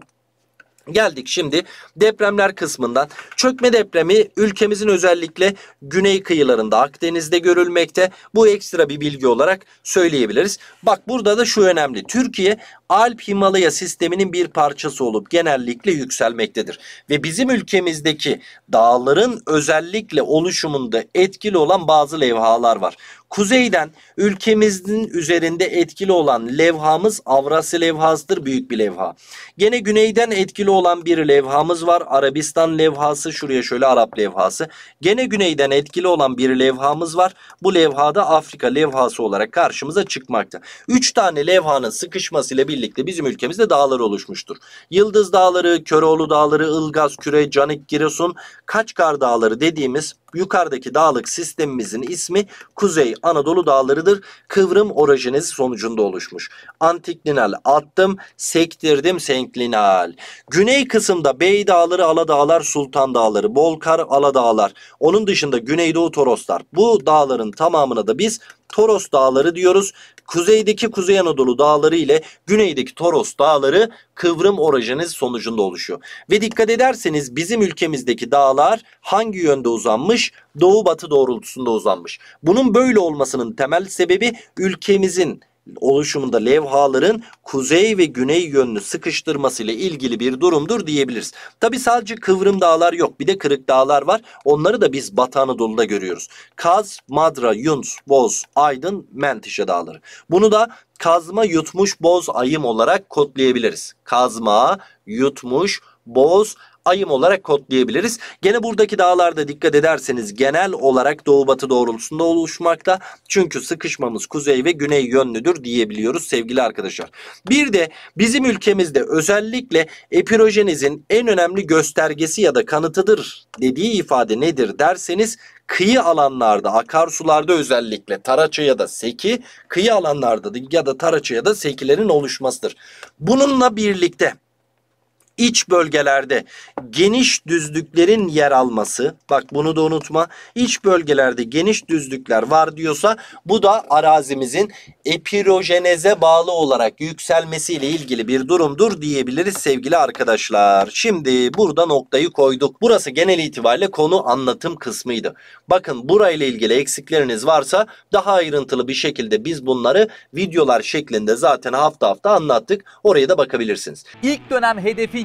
Geldik şimdi depremler kısmından. Çökme depremi ülkemizin özellikle güney kıyılarında Akdeniz'de görülmekte. Bu ekstra bir bilgi olarak söyleyebiliriz. Bak burada da şu önemli. Türkiye Alp Himalaya sisteminin bir parçası olup genellikle yükselmektedir. Ve bizim ülkemizdeki dağların özellikle oluşumunda etkili olan bazı levhalar var. Kuzeyden ülkemizin üzerinde etkili olan levhamız Avrasya levhasıdır büyük bir levha. Gene güneyden etkili olan bir levhamız var. Arabistan levhası şuraya şöyle Arap levhası. Gene güneyden etkili olan bir levhamız var. Bu levhada Afrika levhası olarak karşımıza çıkmakta. Üç tane levhanın sıkışmasıyla birlikte bizim ülkemizde dağlar oluşmuştur. Yıldız Dağları, Köroğlu Dağları, Ilgaz, Küre, Canik, Giresun, Kaçkar Dağları dediğimiz Yukarıdaki dağlık sistemimizin ismi Kuzey Anadolu Dağları'dır. Kıvrım orajiniz sonucunda oluşmuş. Antiklinal attım, sektirdim senklinal. Güney kısımda Bey Dağları, Ala Dağlar, Sultan Dağları, Bolkar, Ala Dağlar. Onun dışında Güneydoğu Toroslar. Bu dağların tamamına da biz Toros Dağları diyoruz. Kuzeydeki Kuzey Anadolu Dağları ile güneydeki Toros Dağları kıvrım orajiniz sonucunda oluşuyor. Ve dikkat ederseniz bizim ülkemizdeki dağlar hangi yönde uzanmış? Doğu batı doğrultusunda uzanmış. Bunun böyle olmasının temel sebebi ülkemizin oluşumunda levhaların kuzey ve güney yönünü sıkıştırması ile ilgili bir durumdur diyebiliriz. Tabi sadece kıvrım dağlar yok bir de kırık dağlar var. Onları da biz Batı Anadolu'da görüyoruz. Kaz, Madra, Yuns, Boz, Aydın, Mentişe dağları. Bunu da kazma yutmuş boz ayım olarak kodlayabiliriz. Kazma, yutmuş, boz, ayım olarak kodlayabiliriz. Gene buradaki dağlarda dikkat ederseniz genel olarak doğu batı doğrultusunda oluşmakta. Çünkü sıkışmamız kuzey ve güney yönlüdür diyebiliyoruz sevgili arkadaşlar. Bir de bizim ülkemizde özellikle epirojenizin en önemli göstergesi ya da kanıtıdır dediği ifade nedir derseniz kıyı alanlarda akarsularda özellikle taraça ya da seki kıyı alanlarda ya da taraça ya da sekilerin oluşmasıdır. Bununla birlikte iç bölgelerde geniş düzlüklerin yer alması bak bunu da unutma iç bölgelerde geniş düzlükler var diyorsa bu da arazimizin epirojeneze bağlı olarak yükselmesiyle ilgili bir durumdur diyebiliriz sevgili arkadaşlar. Şimdi burada noktayı koyduk. Burası genel itibariyle konu anlatım kısmıydı. Bakın burayla ilgili eksikleriniz varsa daha ayrıntılı bir şekilde biz bunları videolar şeklinde zaten hafta hafta anlattık. Oraya da bakabilirsiniz. İlk dönem hedefi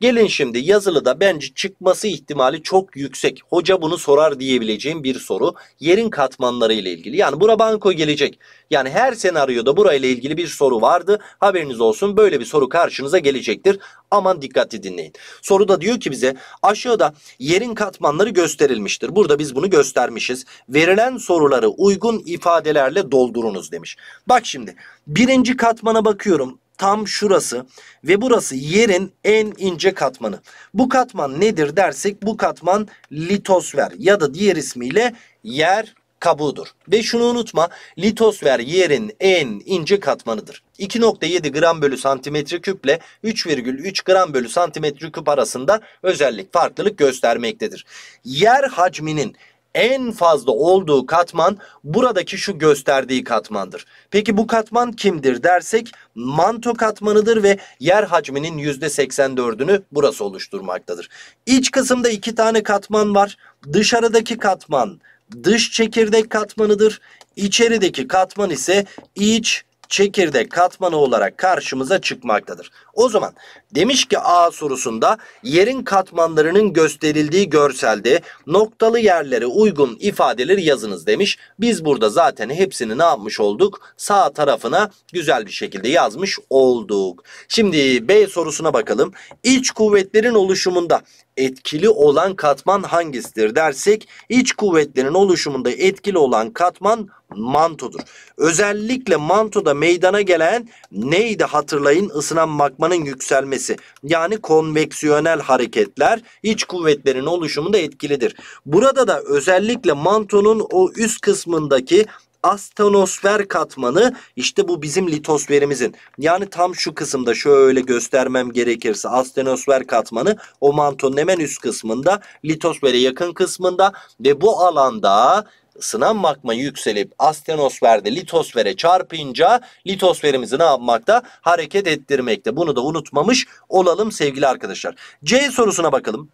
Gelin şimdi yazılıda bence çıkması ihtimali çok yüksek. Hoca bunu sorar diyebileceğim bir soru. Yerin katmanları ile ilgili. Yani bura banko gelecek. Yani her senaryoda burayla ilgili bir soru vardı. Haberiniz olsun böyle bir soru karşınıza gelecektir. Aman dikkatli dinleyin. Soruda diyor ki bize aşağıda yerin katmanları gösterilmiştir. Burada biz bunu göstermişiz. Verilen soruları uygun ifadelerle doldurunuz demiş. Bak şimdi birinci katmana bakıyorum tam şurası ve burası yerin en ince katmanı. Bu katman nedir dersek bu katman litosfer ya da diğer ismiyle yer kabuğudur. Ve şunu unutma litosfer yerin en ince katmanıdır. 2.7 gram bölü santimetre küple 3,3 gram bölü santimetre küp arasında özellik farklılık göstermektedir. Yer hacminin en fazla olduğu katman buradaki şu gösterdiği katmandır. Peki bu katman kimdir dersek manto katmanıdır ve yer hacminin %84'ünü burası oluşturmaktadır. İç kısımda iki tane katman var. Dışarıdaki katman dış çekirdek katmanıdır. İçerideki katman ise iç çekirdek katmanı olarak karşımıza çıkmaktadır. O zaman Demiş ki A sorusunda yerin katmanlarının gösterildiği görselde noktalı yerlere uygun ifadeleri yazınız demiş. Biz burada zaten hepsini ne yapmış olduk? Sağ tarafına güzel bir şekilde yazmış olduk. Şimdi B sorusuna bakalım. İç kuvvetlerin oluşumunda etkili olan katman hangisidir dersek iç kuvvetlerin oluşumunda etkili olan katman mantodur. Özellikle mantoda meydana gelen neydi hatırlayın ısınan magmanın yükselmesi etkisi yani konveksiyonel hareketler iç kuvvetlerin oluşumunda etkilidir. Burada da özellikle mantonun o üst kısmındaki astenosfer katmanı işte bu bizim litosferimizin. Yani tam şu kısımda şöyle göstermem gerekirse astenosfer katmanı o mantonun hemen üst kısmında litosfere yakın kısmında ve bu alanda ısınan magma yükselip astenosferde litosfere çarpınca litosferimizi ne yapmakta? Hareket ettirmekte. Bunu da unutmamış olalım sevgili arkadaşlar. C sorusuna bakalım.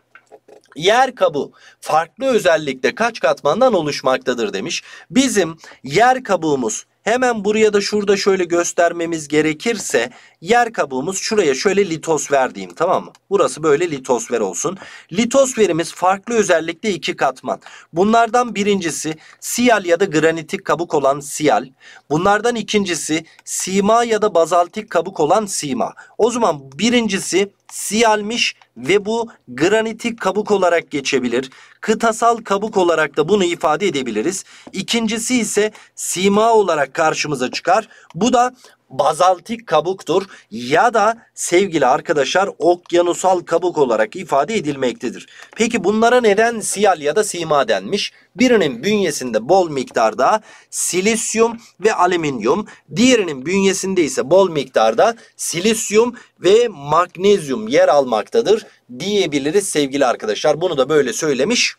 Yer kabuğu farklı özellikle kaç katmandan oluşmaktadır demiş. Bizim yer kabuğumuz Hemen buraya da şurada şöyle göstermemiz gerekirse yer kabuğumuz şuraya şöyle litosfer diyeyim tamam mı? Burası böyle litosfer olsun. Litosferimiz farklı özellikle iki katman. Bunlardan birincisi siyal ya da granitik kabuk olan siyal. Bunlardan ikincisi sima ya da bazaltik kabuk olan sima. O zaman birincisi siyalmiş ve bu granitik kabuk olarak geçebilir. Kıtasal kabuk olarak da bunu ifade edebiliriz. İkincisi ise sima olarak karşımıza çıkar. Bu da bazaltik kabuktur ya da sevgili arkadaşlar okyanusal kabuk olarak ifade edilmektedir. Peki bunlara neden siyal ya da sima denmiş? Birinin bünyesinde bol miktarda silisyum ve alüminyum, diğerinin bünyesinde ise bol miktarda silisyum ve magnezyum yer almaktadır diyebiliriz sevgili arkadaşlar. Bunu da böyle söylemiş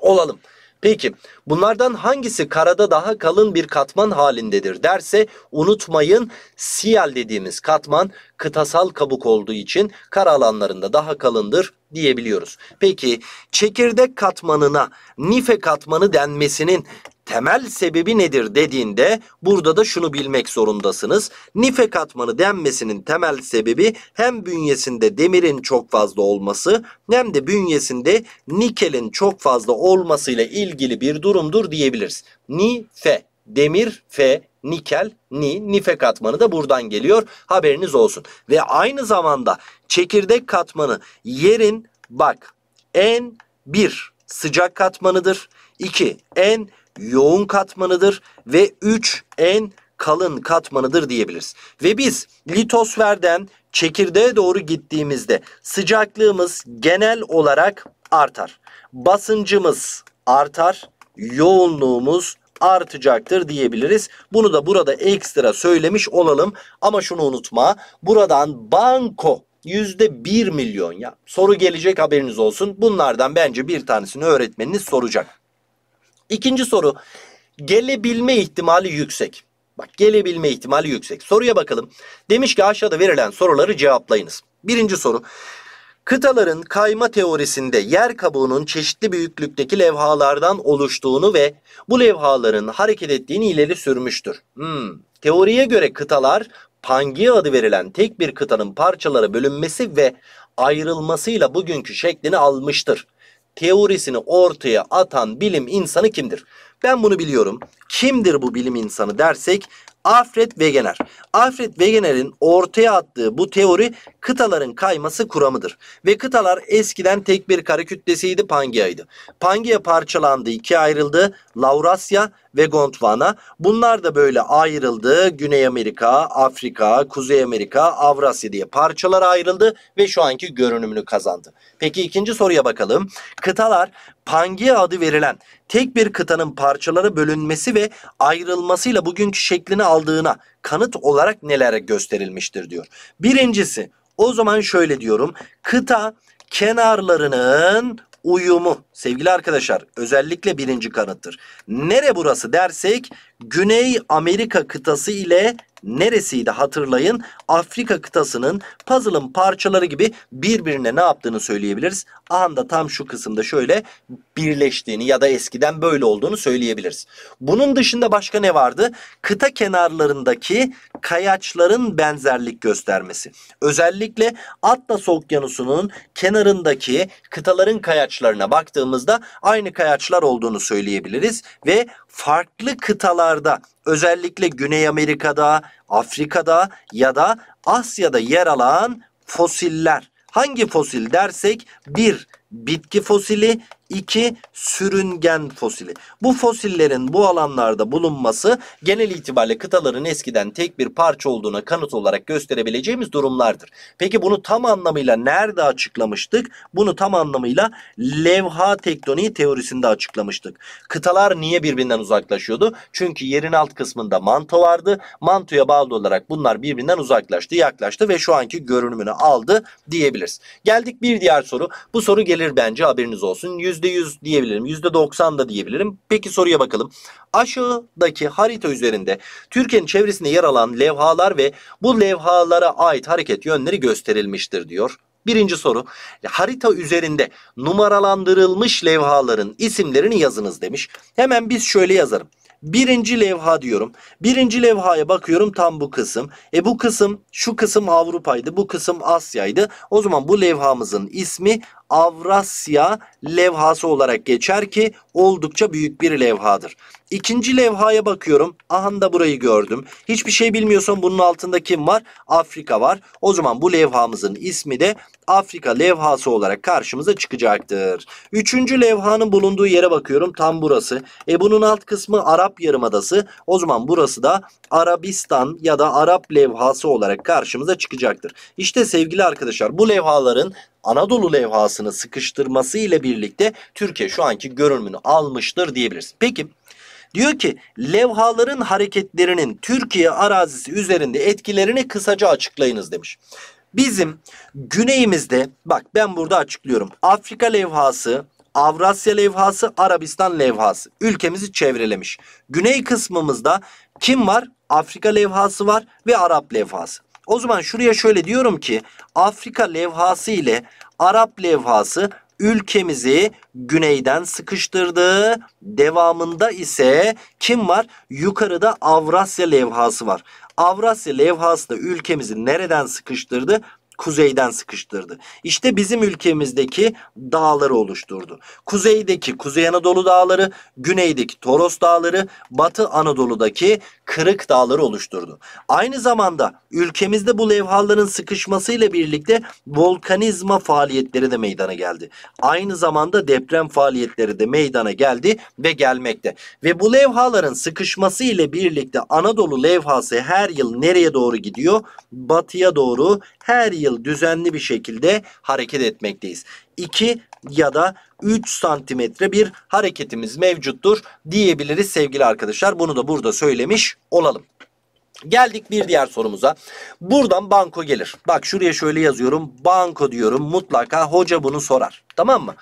olalım. Peki bunlardan hangisi karada daha kalın bir katman halindedir derse unutmayın siyal dediğimiz katman kıtasal kabuk olduğu için kar alanlarında daha kalındır diyebiliyoruz. Peki çekirdek katmanına nife katmanı denmesinin temel sebebi nedir dediğinde burada da şunu bilmek zorundasınız. Nife katmanı denmesinin temel sebebi hem bünyesinde demirin çok fazla olması hem de bünyesinde nikelin çok fazla olmasıyla ilgili bir durumdur diyebiliriz. Nife, demir, fe, nikel, ni, nife katmanı da buradan geliyor. Haberiniz olsun. Ve aynı zamanda çekirdek katmanı yerin bak en bir sıcak katmanıdır. 2. En yoğun katmanıdır ve 3 en kalın katmanıdır diyebiliriz. Ve biz litosferden çekirdeğe doğru gittiğimizde sıcaklığımız genel olarak artar. Basıncımız artar, yoğunluğumuz artacaktır diyebiliriz. Bunu da burada ekstra söylemiş olalım. Ama şunu unutma. Buradan banko yüzde bir milyon ya. Soru gelecek haberiniz olsun. Bunlardan bence bir tanesini öğretmeniniz soracak. İkinci soru. Gelebilme ihtimali yüksek. Bak gelebilme ihtimali yüksek. Soruya bakalım. Demiş ki aşağıda verilen soruları cevaplayınız. Birinci soru. Kıtaların kayma teorisinde yer kabuğunun çeşitli büyüklükteki levhalardan oluştuğunu ve bu levhaların hareket ettiğini ileri sürmüştür. Hmm. Teoriye göre kıtalar Pangea adı verilen tek bir kıtanın parçalara bölünmesi ve ayrılmasıyla bugünkü şeklini almıştır teorisini ortaya atan bilim insanı kimdir? Ben bunu biliyorum. Kimdir bu bilim insanı dersek Alfred Wegener. Alfred Wegener'in ortaya attığı bu teori kıtaların kayması kuramıdır. Ve kıtalar eskiden tek bir kare kütlesiydi Pangea'ydı. Pangea parçalandı, ikiye ayrıldı. Laurasya ve Gondwana. Bunlar da böyle ayrıldı. Güney Amerika, Afrika, Kuzey Amerika, Avrasya diye parçalara ayrıldı ve şu anki görünümünü kazandı. Peki ikinci soruya bakalım. Kıtalar Pangea adı verilen tek bir kıtanın parçalara bölünmesi ve ayrılmasıyla bugünkü şeklini aldığına kanıt olarak nelere gösterilmiştir diyor. Birincisi o zaman şöyle diyorum. Kıta kenarlarının uyumu. Sevgili arkadaşlar özellikle birinci kanıttır. Nere burası dersek Güney Amerika kıtası ile neresiydi hatırlayın. Afrika kıtasının puzzle'ın parçaları gibi birbirine ne yaptığını söyleyebiliriz. Anda tam şu kısımda şöyle birleştiğini ya da eskiden böyle olduğunu söyleyebiliriz. Bunun dışında başka ne vardı? Kıta kenarlarındaki kayaçların benzerlik göstermesi. Özellikle Atlas Okyanusu'nun kenarındaki kıtaların kayaçlarına baktığımızda aynı kayaçlar olduğunu söyleyebiliriz ve farklı kıtalarda özellikle Güney Amerika'da, Afrika'da ya da Asya'da yer alan fosiller. Hangi fosil dersek bir bitki fosili, iki sürüngen fosili. Bu fosillerin bu alanlarda bulunması genel itibariyle kıtaların eskiden tek bir parça olduğuna kanıt olarak gösterebileceğimiz durumlardır. Peki bunu tam anlamıyla nerede açıklamıştık? Bunu tam anlamıyla levha tektoniği teorisinde açıklamıştık. Kıtalar niye birbirinden uzaklaşıyordu? Çünkü yerin alt kısmında mantı vardı. Mantıya bağlı olarak bunlar birbirinden uzaklaştı, yaklaştı ve şu anki görünümünü aldı diyebiliriz. Geldik bir diğer soru. Bu soru gelir düzelir bence haberiniz olsun. %100 diyebilirim, %90 da diyebilirim. Peki soruya bakalım. Aşağıdaki harita üzerinde Türkiye'nin çevresinde yer alan levhalar ve bu levhalara ait hareket yönleri gösterilmiştir diyor. Birinci soru harita üzerinde numaralandırılmış levhaların isimlerini yazınız demiş. Hemen biz şöyle yazarım. Birinci levha diyorum. Birinci levhaya bakıyorum tam bu kısım. E bu kısım şu kısım Avrupa'ydı. Bu kısım Asya'ydı. O zaman bu levhamızın ismi Avrasya levhası olarak geçer ki oldukça büyük bir levhadır. İkinci levhaya bakıyorum. Aha da burayı gördüm. Hiçbir şey bilmiyorsan bunun altında kim var? Afrika var. O zaman bu levhamızın ismi de Afrika levhası olarak karşımıza çıkacaktır. Üçüncü levhanın bulunduğu yere bakıyorum. Tam burası. E bunun alt kısmı Arap Yarımadası. O zaman burası da Arabistan ya da Arap levhası olarak karşımıza çıkacaktır. İşte sevgili arkadaşlar bu levhaların Anadolu levhasını sıkıştırması ile birlikte Türkiye şu anki görünümünü almıştır diyebiliriz. Peki Diyor ki levhaların hareketlerinin Türkiye arazisi üzerinde etkilerini kısaca açıklayınız demiş. Bizim güneyimizde bak ben burada açıklıyorum. Afrika levhası, Avrasya levhası, Arabistan levhası ülkemizi çevrelemiş. Güney kısmımızda kim var? Afrika levhası var ve Arap levhası. O zaman şuraya şöyle diyorum ki Afrika levhası ile Arap levhası ülkemizi güneyden sıkıştırdı. Devamında ise kim var? Yukarıda Avrasya levhası var. Avrasya levhası da ülkemizi nereden sıkıştırdı? kuzeyden sıkıştırdı. İşte bizim ülkemizdeki dağları oluşturdu. Kuzeydeki Kuzey Anadolu dağları, güneydeki Toros dağları, Batı Anadolu'daki Kırık dağları oluşturdu. Aynı zamanda ülkemizde bu levhaların sıkışmasıyla birlikte volkanizma faaliyetleri de meydana geldi. Aynı zamanda deprem faaliyetleri de meydana geldi ve gelmekte. Ve bu levhaların sıkışması ile birlikte Anadolu levhası her yıl nereye doğru gidiyor? Batıya doğru her yıl düzenli bir şekilde hareket etmekteyiz. 2 ya da 3 santimetre bir hareketimiz mevcuttur diyebiliriz sevgili arkadaşlar. Bunu da burada söylemiş olalım. Geldik bir diğer sorumuza. Buradan banko gelir. Bak şuraya şöyle yazıyorum. Banko diyorum mutlaka hoca bunu sorar. Tamam mı?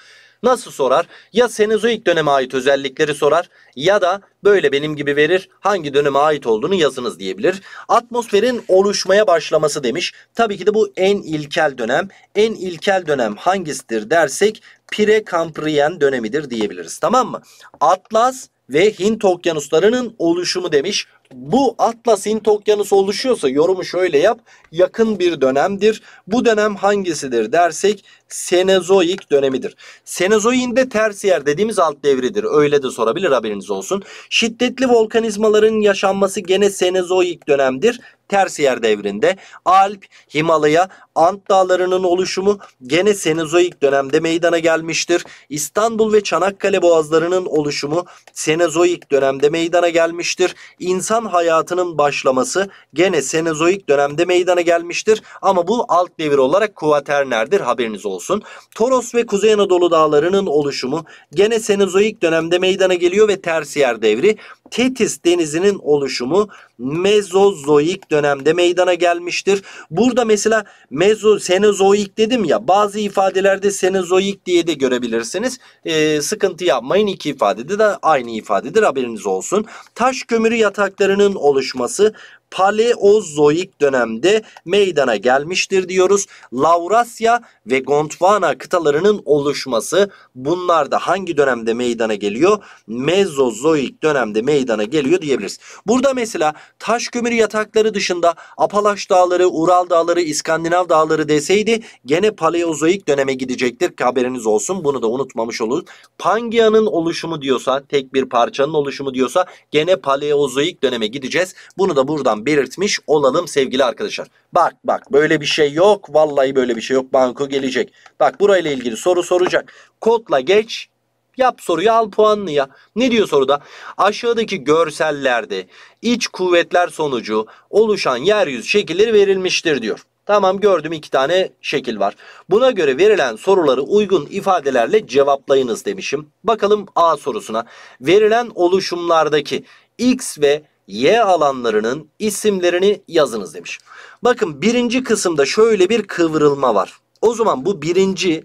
Nasıl sorar? Ya Senozoik döneme ait özellikleri sorar ya da böyle benim gibi verir hangi döneme ait olduğunu yazınız diyebilir. Atmosferin oluşmaya başlaması demiş. Tabii ki de bu en ilkel dönem. En ilkel dönem hangisidir dersek Prekambriyen dönemidir diyebiliriz tamam mı? Atlas ve Hint okyanuslarının oluşumu demiş bu Atlas Hint oluşuyorsa yorumu şöyle yap. Yakın bir dönemdir. Bu dönem hangisidir dersek Senezoik dönemidir. Senezoik'in de tersiyer dediğimiz alt devridir. Öyle de sorabilir haberiniz olsun. Şiddetli volkanizmaların yaşanması gene Senezoik dönemdir. Tersiyer devrinde Alp, Himalaya, Ant dağlarının oluşumu gene Senezoik dönemde meydana gelmiştir. İstanbul ve Çanakkale boğazlarının oluşumu Senezoik dönemde meydana gelmiştir. İnsan insan hayatının başlaması gene Senezoik dönemde meydana gelmiştir ama bu alt devir olarak kuaternerdir haberiniz olsun. Toros ve Kuzey Anadolu dağlarının oluşumu gene Senezoik dönemde meydana geliyor ve tersiyer devri Tetis denizinin oluşumu Mezozoik dönemde meydana gelmiştir. Burada mesela mezo Senozoik dedim ya bazı ifadelerde Senozoik diye de görebilirsiniz. Ee, sıkıntı yapmayın iki ifadede de aynı ifadedir haberiniz olsun. Taş kömürü yataklarının oluşması Paleozoik dönemde meydana gelmiştir diyoruz. Lavrasya ve Gondwana kıtalarının oluşması bunlar da hangi dönemde meydana geliyor? Mezozoik dönemde meydana geliyor diyebiliriz. Burada mesela taş kömür yatakları dışında Apalaş dağları, Ural dağları, İskandinav dağları deseydi gene Paleozoik döneme gidecektir. Haberiniz olsun bunu da unutmamış olun. Pangea'nın oluşumu diyorsa, tek bir parçanın oluşumu diyorsa gene Paleozoik döneme gideceğiz. Bunu da buradan buradan belirtmiş olalım sevgili arkadaşlar. Bak bak böyle bir şey yok. Vallahi böyle bir şey yok. Banko gelecek. Bak burayla ilgili soru soracak. Kodla geç. Yap soruyu al puanını ya. Ne diyor soruda? Aşağıdaki görsellerde iç kuvvetler sonucu oluşan yeryüzü şekilleri verilmiştir diyor. Tamam gördüm iki tane şekil var. Buna göre verilen soruları uygun ifadelerle cevaplayınız demişim. Bakalım A sorusuna. Verilen oluşumlardaki X ve y alanlarının isimlerini yazınız demiş. Bakın birinci kısımda şöyle bir kıvrılma var. O zaman bu birinci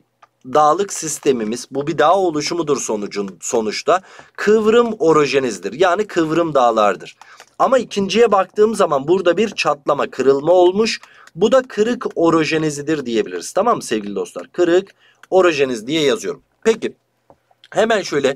dağlık sistemimiz bu bir dağ oluşumudur sonucun sonuçta. Kıvrım orojenizdir. Yani kıvrım dağlardır. Ama ikinciye baktığım zaman burada bir çatlama, kırılma olmuş. Bu da kırık orojenizidir diyebiliriz. Tamam mı sevgili dostlar? Kırık orojeniz diye yazıyorum. Peki Hemen şöyle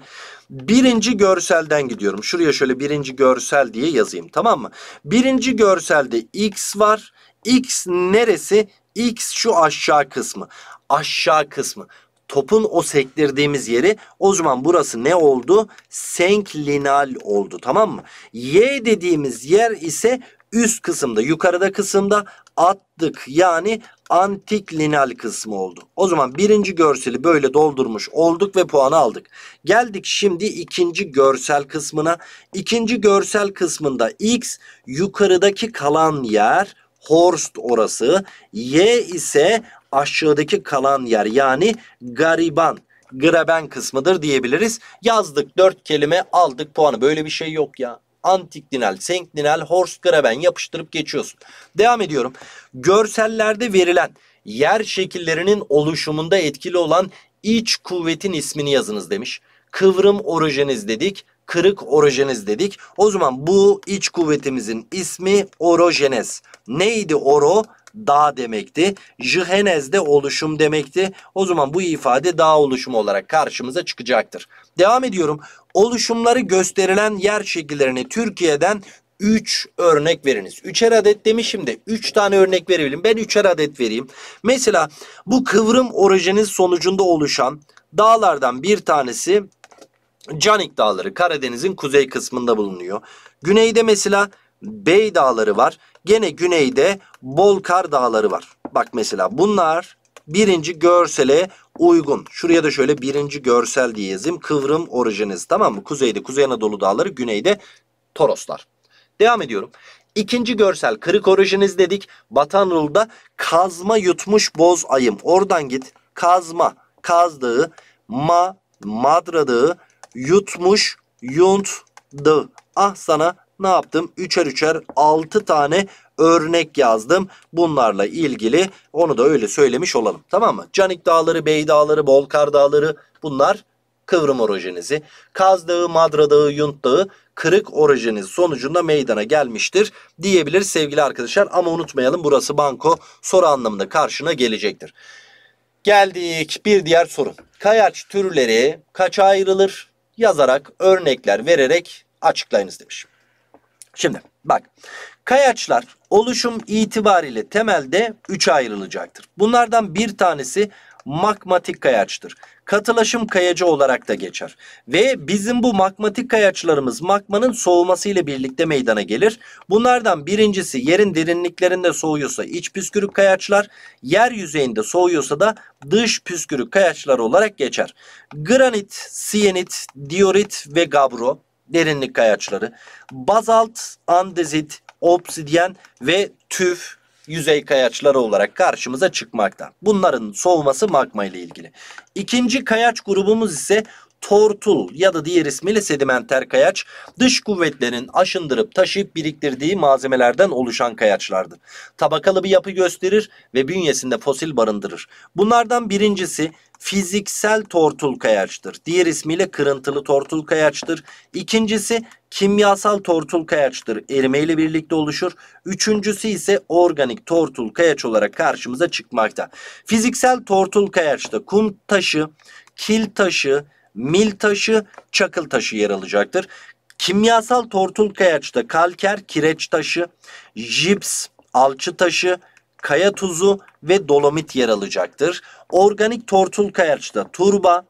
birinci görselden gidiyorum. Şuraya şöyle birinci görsel diye yazayım tamam mı? Birinci görselde x var. X neresi? X şu aşağı kısmı. Aşağı kısmı. Topun o sektirdiğimiz yeri o zaman burası ne oldu? Senklinal oldu tamam mı? Y dediğimiz yer ise üst kısımda yukarıda kısımda attık. Yani antik linal kısmı oldu. O zaman birinci görseli böyle doldurmuş olduk ve puanı aldık. Geldik şimdi ikinci görsel kısmına. İkinci görsel kısmında x yukarıdaki kalan yer Horst orası. Y ise aşağıdaki kalan yer yani gariban graben kısmıdır diyebiliriz. Yazdık dört kelime aldık puanı. Böyle bir şey yok ya antiklinal, senklinal, Horst Graben yapıştırıp geçiyorsun. Devam ediyorum. Görsellerde verilen yer şekillerinin oluşumunda etkili olan iç kuvvetin ismini yazınız demiş. Kıvrım orojeniz dedik kırık orojeniz dedik. O zaman bu iç kuvvetimizin ismi orojenez. Neydi oro? dağ demekti. Jihenez de oluşum demekti. O zaman bu ifade dağ oluşumu olarak karşımıza çıkacaktır. Devam ediyorum. Oluşumları gösterilen yer şekillerini Türkiye'den 3 örnek veriniz. 3'er adet demişim de 3 tane örnek verebilirim. Ben 3'er adet vereyim. Mesela bu kıvrım orijiniz sonucunda oluşan dağlardan bir tanesi Canik Dağları Karadeniz'in kuzey kısmında bulunuyor. Güneyde mesela Bey Dağları var. Gene güneyde bol kar Dağları var. Bak mesela bunlar birinci görsele uygun. Şuraya da şöyle birinci görsel diye yazayım. Kıvrım orijiniz tamam mı? Kuzeyde Kuzey Anadolu Dağları, güneyde Toroslar. Devam ediyorum. İkinci görsel kırık orijiniz dedik. Batanrıl'da kazma yutmuş boz ayım. Oradan git kazma, kaz ma, madra yutmuş, yunt dağı. Ah sana ne yaptım? Üçer üçer altı tane örnek yazdım. Bunlarla ilgili onu da öyle söylemiş olalım. Tamam mı? Canik Dağları, Bey Dağları, Bolkar Dağları bunlar kıvrım orojenizi. Kaz Dağı, Madra Dağı, Yunt Dağı kırık orijiniz sonucunda meydana gelmiştir diyebilir sevgili arkadaşlar. Ama unutmayalım burası banko soru anlamında karşına gelecektir. Geldik bir diğer sorun. Kayaç türleri kaça ayrılır? Yazarak örnekler vererek açıklayınız demiş. Şimdi bak kayaçlar oluşum itibariyle temelde 3'e ayrılacaktır. Bunlardan bir tanesi magmatik kayaçtır. Katılaşım kayacı olarak da geçer. Ve bizim bu magmatik kayaçlarımız magmanın soğuması ile birlikte meydana gelir. Bunlardan birincisi yerin derinliklerinde soğuyorsa iç püskürük kayaçlar, yer yüzeyinde soğuyorsa da dış püskürük kayaçlar olarak geçer. Granit, siyenit, diorit ve gabro derinlik kayaçları, bazalt, andezit, obsidyen ve tüf yüzey kayaçları olarak karşımıza çıkmakta. Bunların soğuması magma ile ilgili. İkinci kayaç grubumuz ise tortul ya da diğer ismiyle sedimenter kayaç dış kuvvetlerin aşındırıp taşıyıp biriktirdiği malzemelerden oluşan kayaçlardır. Tabakalı bir yapı gösterir ve bünyesinde fosil barındırır. Bunlardan birincisi fiziksel tortul kayaçtır. Diğer ismiyle kırıntılı tortul kayaçtır. İkincisi kimyasal tortul kayaçtır. Erimeyle birlikte oluşur. Üçüncüsü ise organik tortul kayaç olarak karşımıza çıkmakta. Fiziksel tortul kayaçta kum taşı, kil taşı, mil taşı, çakıl taşı yer alacaktır. Kimyasal tortul kayaçta kalker, kireç taşı, jips, alçı taşı, kaya tuzu ve dolomit yer alacaktır. Organik tortul kayaçta turba,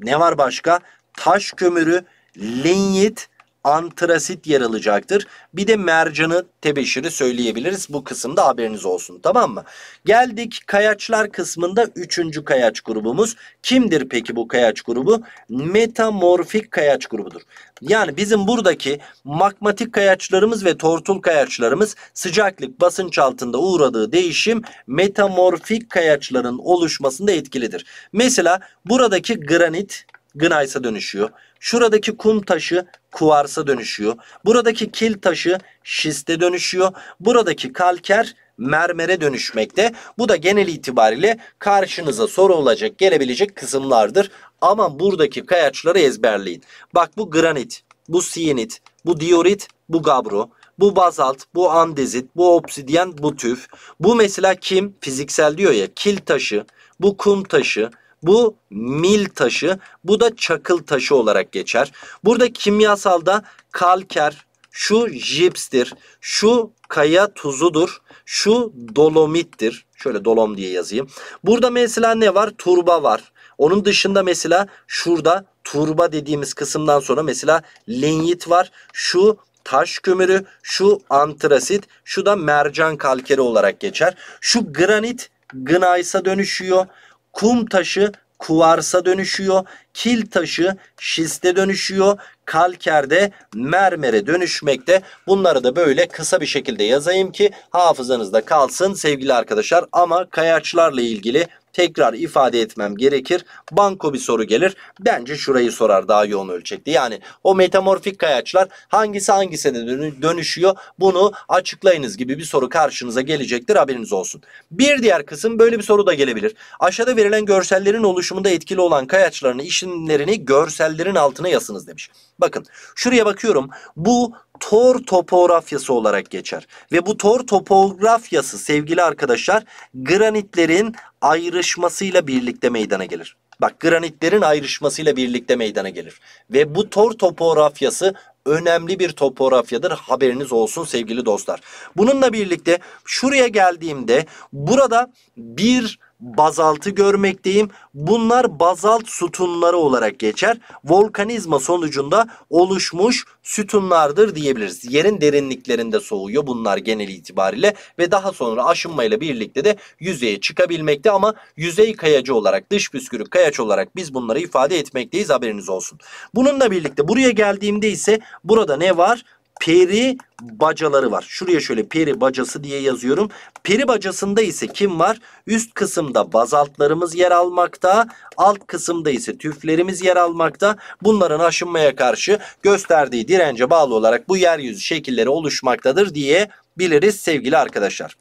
ne var başka? Taş kömürü, linyit, antrasit yer alacaktır. Bir de mercanı tebeşiri söyleyebiliriz. Bu kısımda haberiniz olsun tamam mı? Geldik kayaçlar kısmında 3. kayaç grubumuz. Kimdir peki bu kayaç grubu? Metamorfik kayaç grubudur. Yani bizim buradaki magmatik kayaçlarımız ve tortul kayaçlarımız sıcaklık basınç altında uğradığı değişim metamorfik kayaçların oluşmasında etkilidir. Mesela buradaki granit Gnaysa dönüşüyor. Şuradaki kum taşı kuvarsa dönüşüyor. Buradaki kil taşı şiste dönüşüyor. Buradaki kalker mermere dönüşmekte. Bu da genel itibariyle karşınıza soru olacak gelebilecek kısımlardır. Ama buradaki kayaçları ezberleyin. Bak bu granit, bu siyenit, bu diorit, bu gabro. Bu bazalt, bu andezit, bu obsidyen, bu tüf. Bu mesela kim? Fiziksel diyor ya kil taşı, bu kum taşı, bu mil taşı, bu da çakıl taşı olarak geçer. Burada kimyasalda kalker, şu jipstir, şu kaya tuzudur, şu dolomittir. Şöyle dolom diye yazayım. Burada mesela ne var? Turba var. Onun dışında mesela şurada turba dediğimiz kısımdan sonra mesela linyit var. Şu taş kömürü, şu antrasit, şu da mercan kalkeri olarak geçer. Şu granit gnaysa dönüşüyor. Kum taşı kuvarsa dönüşüyor. Kil taşı şiste dönüşüyor. Kalkerde mermere dönüşmekte. Bunları da böyle kısa bir şekilde yazayım ki hafızanızda kalsın sevgili arkadaşlar. Ama kayaçlarla ilgili tekrar ifade etmem gerekir. Banko bir soru gelir. Bence şurayı sorar daha yoğun ölçekli. Yani o metamorfik kayaçlar hangisi hangisine dönüşüyor bunu açıklayınız gibi bir soru karşınıza gelecektir haberiniz olsun. Bir diğer kısım böyle bir soru da gelebilir. Aşağıda verilen görsellerin oluşumunda etkili olan kayaçların işlemlerini görsellerin altına yazınız demiş. Bakın şuraya bakıyorum. Bu Tor topografyası olarak geçer. Ve bu Tor topografyası sevgili arkadaşlar granitlerin ayrışmasıyla birlikte meydana gelir. Bak granitlerin ayrışmasıyla birlikte meydana gelir. Ve bu Tor topografyası önemli bir topografyadır. Haberiniz olsun sevgili dostlar. Bununla birlikte şuraya geldiğimde burada bir bazaltı görmekteyim. Bunlar bazalt sütunları olarak geçer. Volkanizma sonucunda oluşmuş sütunlardır diyebiliriz. Yerin derinliklerinde soğuyor bunlar genel itibariyle ve daha sonra aşınmayla birlikte de yüzeye çıkabilmekte ama yüzey kayacı olarak dış püskürük kayaç olarak biz bunları ifade etmekteyiz haberiniz olsun. Bununla birlikte buraya geldiğimde ise burada ne var? peri bacaları var. Şuraya şöyle peri bacası diye yazıyorum. Peri bacasında ise kim var? Üst kısımda bazaltlarımız yer almakta. Alt kısımda ise tüflerimiz yer almakta. Bunların aşınmaya karşı gösterdiği dirence bağlı olarak bu yeryüzü şekilleri oluşmaktadır diye biliriz sevgili arkadaşlar.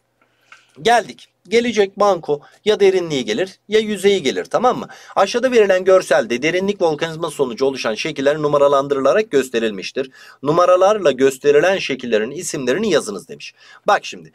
Geldik gelecek banko ya derinliği gelir ya yüzeyi gelir tamam mı? Aşağıda verilen görselde derinlik volkanizma sonucu oluşan şekiller numaralandırılarak gösterilmiştir. Numaralarla gösterilen şekillerin isimlerini yazınız demiş. Bak şimdi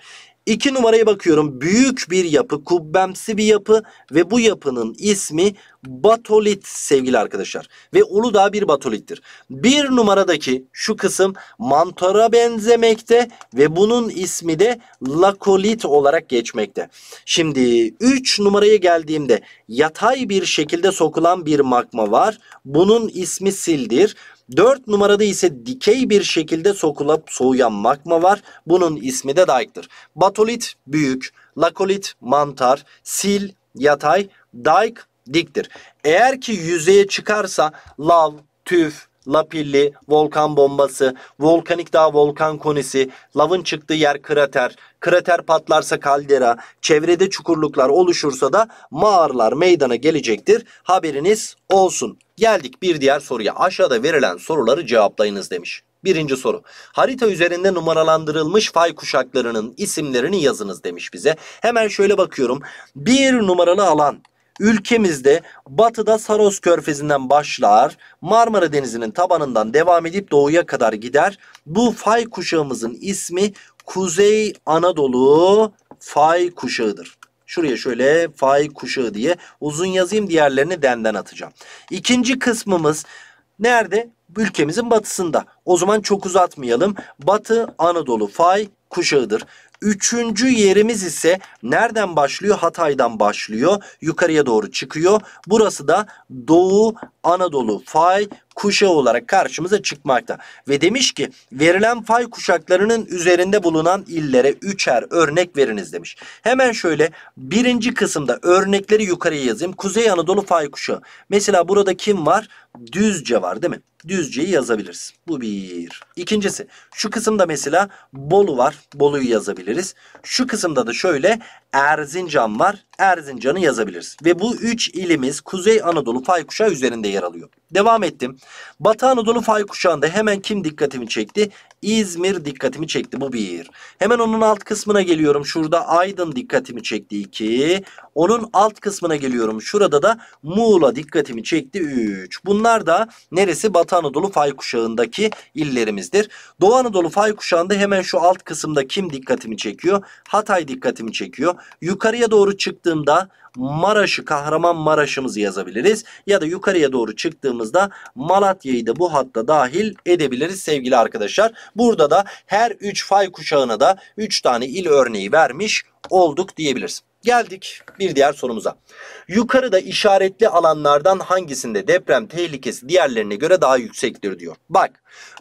İki numaraya bakıyorum. Büyük bir yapı, kubbemsi bir yapı ve bu yapının ismi batolit sevgili arkadaşlar. Ve Uludağ bir batolittir. Bir numaradaki şu kısım mantara benzemekte ve bunun ismi de lakolit olarak geçmekte. Şimdi 3 numaraya geldiğimde yatay bir şekilde sokulan bir magma var. Bunun ismi sildir. 4 numarada ise dikey bir şekilde sokulup soğuyan magma var. Bunun ismi de dayıktır. Batolit büyük, lakolit mantar, sil yatay, dayk diktir. Eğer ki yüzeye çıkarsa lav, tüf, Lapilli, volkan bombası, volkanik dağ volkan konisi, lavın çıktığı yer krater, krater patlarsa kaldera, çevrede çukurluklar oluşursa da mağaralar meydana gelecektir. Haberiniz olsun. Geldik bir diğer soruya. Aşağıda verilen soruları cevaplayınız demiş. Birinci soru. Harita üzerinde numaralandırılmış fay kuşaklarının isimlerini yazınız demiş bize. Hemen şöyle bakıyorum. Bir numaralı alan Ülkemizde batıda Saros körfezinden başlar, Marmara Denizi'nin tabanından devam edip doğuya kadar gider. Bu fay kuşağımızın ismi Kuzey Anadolu fay kuşağıdır. Şuraya şöyle fay kuşağı diye uzun yazayım diğerlerini denden atacağım. İkinci kısmımız nerede? Ülkemizin batısında. O zaman çok uzatmayalım. Batı Anadolu fay kuşağıdır. Üçüncü yerimiz ise nereden başlıyor? Hatay'dan başlıyor. Yukarıya doğru çıkıyor. Burası da Doğu Anadolu fay kuşağı olarak karşımıza çıkmakta. Ve demiş ki verilen fay kuşaklarının üzerinde bulunan illere üçer örnek veriniz demiş. Hemen şöyle birinci kısımda örnekleri yukarıya yazayım. Kuzey Anadolu fay kuşağı. Mesela burada kim var? Düzce var değil mi? Düzce'yi yazabiliriz. Bu bir. İkincisi şu kısımda mesela Bolu var. Bolu'yu yazabiliriz. Şu kısımda da şöyle Erzincan var. Erzincan'ı yazabiliriz. Ve bu üç ilimiz Kuzey Anadolu fay Faykuşağı üzerinde yer alıyor. Devam ettim. Batı Anadolu Faykuşağı'nda hemen kim dikkatimi çekti? İzmir dikkatimi çekti. Bu bir. Hemen onun alt kısmına geliyorum. Şurada Aydın dikkatimi çekti. iki. Onun alt kısmına geliyorum. Şurada da Muğla dikkatimi çekti. üç. Bunlar Bunlar da neresi? Batı Anadolu fay kuşağındaki illerimizdir. Doğu Anadolu fay kuşağında hemen şu alt kısımda kim dikkatimi çekiyor? Hatay dikkatimi çekiyor. Yukarıya doğru çıktığımda Maraş'ı, Kahramanmaraş'ımızı yazabiliriz. Ya da yukarıya doğru çıktığımızda Malatya'yı da bu hatta dahil edebiliriz sevgili arkadaşlar. Burada da her 3 fay kuşağına da 3 tane il örneği vermiş olduk diyebiliriz. Geldik bir diğer sorumuza. Yukarıda işaretli alanlardan hangisinde deprem tehlikesi diğerlerine göre daha yüksektir diyor. Bak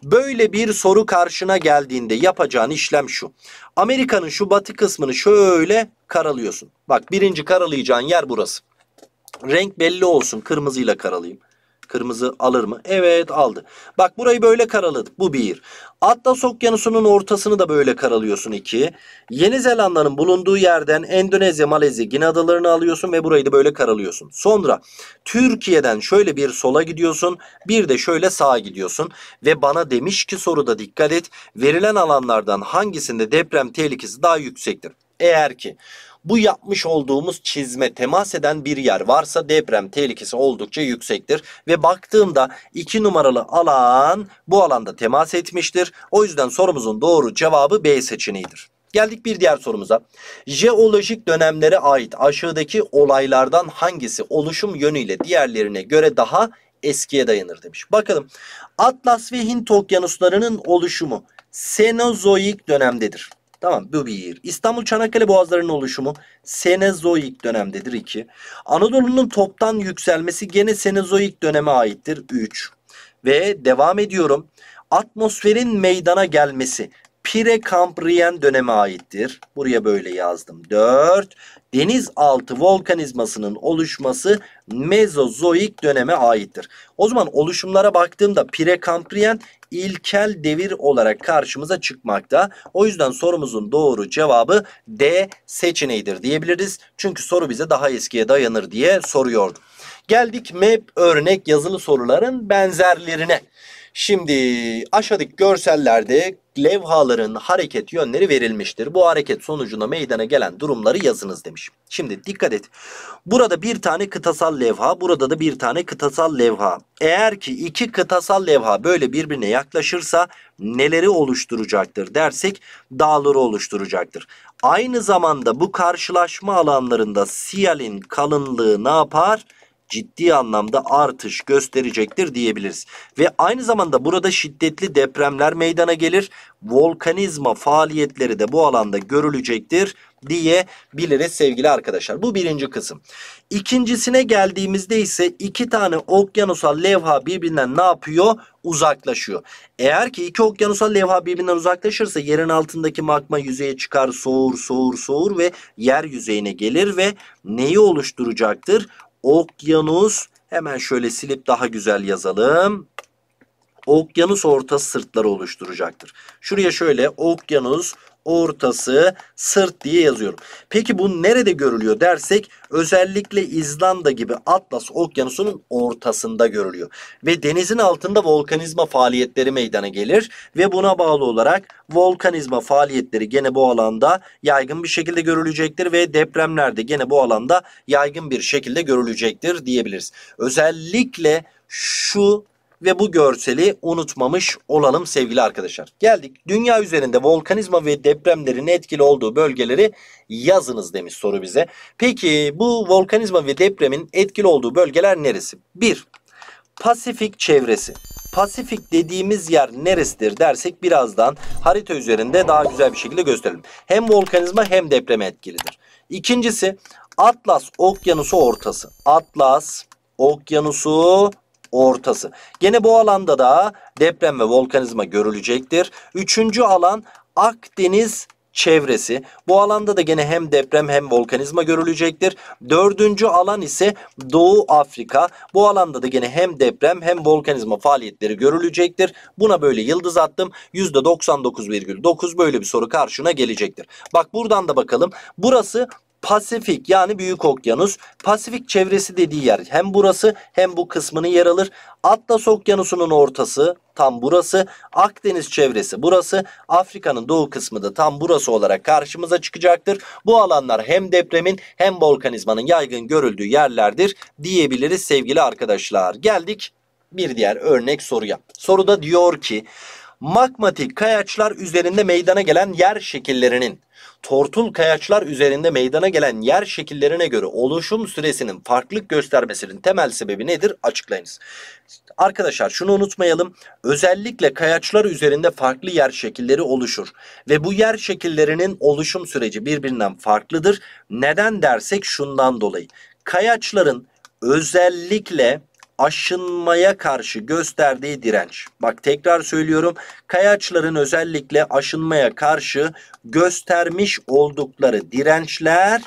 böyle bir soru karşına geldiğinde yapacağın işlem şu. Amerika'nın şu batı kısmını şöyle karalıyorsun. Bak birinci karalayacağın yer burası. Renk belli olsun kırmızıyla karalayayım. Kırmızı alır mı? Evet aldı. Bak burayı böyle karaladık. Bu bir. Atlas Okyanusu'nun ortasını da böyle karalıyorsun iki. Yeni Zelanda'nın bulunduğu yerden Endonezya, Malezya, Gine adalarını alıyorsun ve burayı da böyle karalıyorsun. Sonra Türkiye'den şöyle bir sola gidiyorsun. Bir de şöyle sağa gidiyorsun. Ve bana demiş ki soruda dikkat et. Verilen alanlardan hangisinde deprem tehlikesi daha yüksektir? Eğer ki bu yapmış olduğumuz çizme temas eden bir yer varsa deprem tehlikesi oldukça yüksektir. Ve baktığımda 2 numaralı alan bu alanda temas etmiştir. O yüzden sorumuzun doğru cevabı B seçeneğidir. Geldik bir diğer sorumuza. Jeolojik dönemlere ait aşağıdaki olaylardan hangisi oluşum yönüyle diğerlerine göre daha eskiye dayanır demiş. Bakalım Atlas ve Hint okyanuslarının oluşumu Senozoik dönemdedir. Tamam bu bir. İstanbul Çanakkale boğazlarının oluşumu Senezoik dönemdedir 2. Anadolu'nun toptan yükselmesi gene Senezoik döneme aittir 3. Ve devam ediyorum. Atmosferin meydana gelmesi Prekambriyen döneme aittir. Buraya böyle yazdım. 4. Denizaltı volkanizmasının oluşması Mezozoik döneme aittir. O zaman oluşumlara baktığımda Prekambriyen ilkel devir olarak karşımıza çıkmakta. O yüzden sorumuzun doğru cevabı D seçeneğidir diyebiliriz. Çünkü soru bize daha eskiye dayanır diye soruyordu. Geldik MEP örnek yazılı soruların benzerlerine. Şimdi aşağıdaki görsellerde levhaların hareket yönleri verilmiştir. Bu hareket sonucunda meydana gelen durumları yazınız demiş. Şimdi dikkat et. Burada bir tane kıtasal levha, burada da bir tane kıtasal levha. Eğer ki iki kıtasal levha böyle birbirine yaklaşırsa neleri oluşturacaktır dersek dağları oluşturacaktır. Aynı zamanda bu karşılaşma alanlarında siyalin kalınlığı ne yapar? ciddi anlamda artış gösterecektir diyebiliriz. Ve aynı zamanda burada şiddetli depremler meydana gelir. Volkanizma faaliyetleri de bu alanda görülecektir diyebiliriz sevgili arkadaşlar. Bu birinci kısım. İkincisine geldiğimizde ise iki tane okyanusal levha birbirinden ne yapıyor? Uzaklaşıyor. Eğer ki iki okyanusal levha birbirinden uzaklaşırsa yerin altındaki magma yüzeye çıkar, soğur, soğur, soğur ve yer yüzeyine gelir ve neyi oluşturacaktır? Okyanus hemen şöyle silip daha güzel yazalım. Okyanus orta sırtları oluşturacaktır. Şuraya şöyle okyanus ortası sırt diye yazıyorum. Peki bu nerede görülüyor dersek özellikle İzlanda gibi Atlas okyanusunun ortasında görülüyor. Ve denizin altında volkanizma faaliyetleri meydana gelir ve buna bağlı olarak volkanizma faaliyetleri gene bu alanda yaygın bir şekilde görülecektir ve depremler de gene bu alanda yaygın bir şekilde görülecektir diyebiliriz. Özellikle şu ve bu görseli unutmamış olalım sevgili arkadaşlar. Geldik. Dünya üzerinde volkanizma ve depremlerin etkili olduğu bölgeleri yazınız demiş soru bize. Peki bu volkanizma ve depremin etkili olduğu bölgeler neresi? 1. Pasifik çevresi. Pasifik dediğimiz yer neresidir dersek birazdan harita üzerinde daha güzel bir şekilde gösterelim. Hem volkanizma hem depreme etkilidir. İkincisi Atlas Okyanusu ortası. Atlas Okyanusu ortası. Gene bu alanda da deprem ve volkanizma görülecektir. Üçüncü alan Akdeniz çevresi. Bu alanda da gene hem deprem hem volkanizma görülecektir. Dördüncü alan ise Doğu Afrika. Bu alanda da gene hem deprem hem volkanizma faaliyetleri görülecektir. Buna böyle yıldız attım. %99,9 böyle bir soru karşına gelecektir. Bak buradan da bakalım. Burası Pasifik yani Büyük Okyanus. Pasifik çevresi dediği yer hem burası hem bu kısmını yer alır. Atlas Okyanusu'nun ortası tam burası. Akdeniz çevresi burası. Afrika'nın doğu kısmı da tam burası olarak karşımıza çıkacaktır. Bu alanlar hem depremin hem volkanizmanın yaygın görüldüğü yerlerdir diyebiliriz sevgili arkadaşlar. Geldik bir diğer örnek soruya. Soruda diyor ki magmatik kayaçlar üzerinde meydana gelen yer şekillerinin tortul kayaçlar üzerinde meydana gelen yer şekillerine göre oluşum süresinin farklılık göstermesinin temel sebebi nedir? Açıklayınız. Arkadaşlar şunu unutmayalım. Özellikle kayaçlar üzerinde farklı yer şekilleri oluşur. Ve bu yer şekillerinin oluşum süreci birbirinden farklıdır. Neden dersek şundan dolayı. Kayaçların özellikle aşınmaya karşı gösterdiği direnç. Bak tekrar söylüyorum kayaçların özellikle aşınmaya karşı göstermiş oldukları dirençler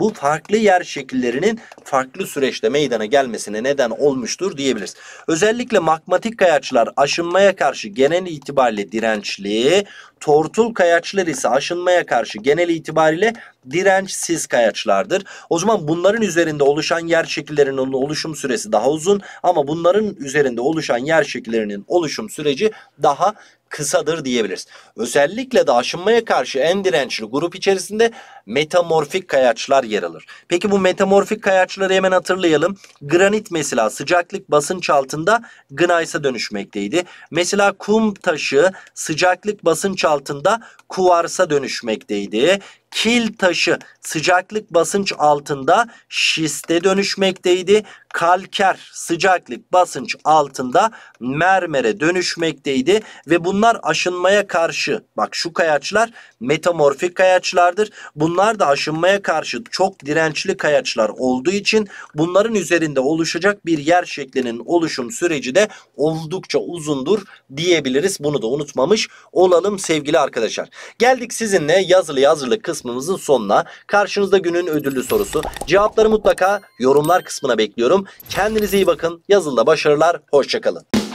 bu farklı yer şekillerinin farklı süreçte meydana gelmesine neden olmuştur diyebiliriz. Özellikle magmatik kayaçlar aşınmaya karşı genel itibariyle dirençli, tortul kayaçlar ise aşınmaya karşı genel itibariyle dirençsiz kayaçlardır. O zaman bunların üzerinde oluşan yer şekillerinin oluşum süresi daha uzun ama bunların üzerinde oluşan yer şekillerinin oluşum süreci daha kısadır diyebiliriz. Özellikle de aşınmaya karşı en dirençli grup içerisinde metamorfik kayaçlar yer alır. Peki bu metamorfik kayaçları hemen hatırlayalım. Granit mesela sıcaklık basınç altında gnaysa dönüşmekteydi. Mesela kum taşı sıcaklık basınç altında kuvarsa dönüşmekteydi kil taşı sıcaklık basınç altında şiste dönüşmekteydi. Kalker sıcaklık basınç altında mermere dönüşmekteydi ve bunlar aşınmaya karşı bak şu kayaçlar metamorfik kayaçlardır. Bunlar da aşınmaya karşı çok dirençli kayaçlar olduğu için bunların üzerinde oluşacak bir yer şeklinin oluşum süreci de oldukça uzundur diyebiliriz. Bunu da unutmamış olalım sevgili arkadaşlar. Geldik sizinle yazılı yazılı kısmı kısmımızın sonuna karşınızda günün ödüllü sorusu. Cevapları mutlaka yorumlar kısmına bekliyorum. Kendinize iyi bakın. Yazılda başarılar. Hoşçakalın.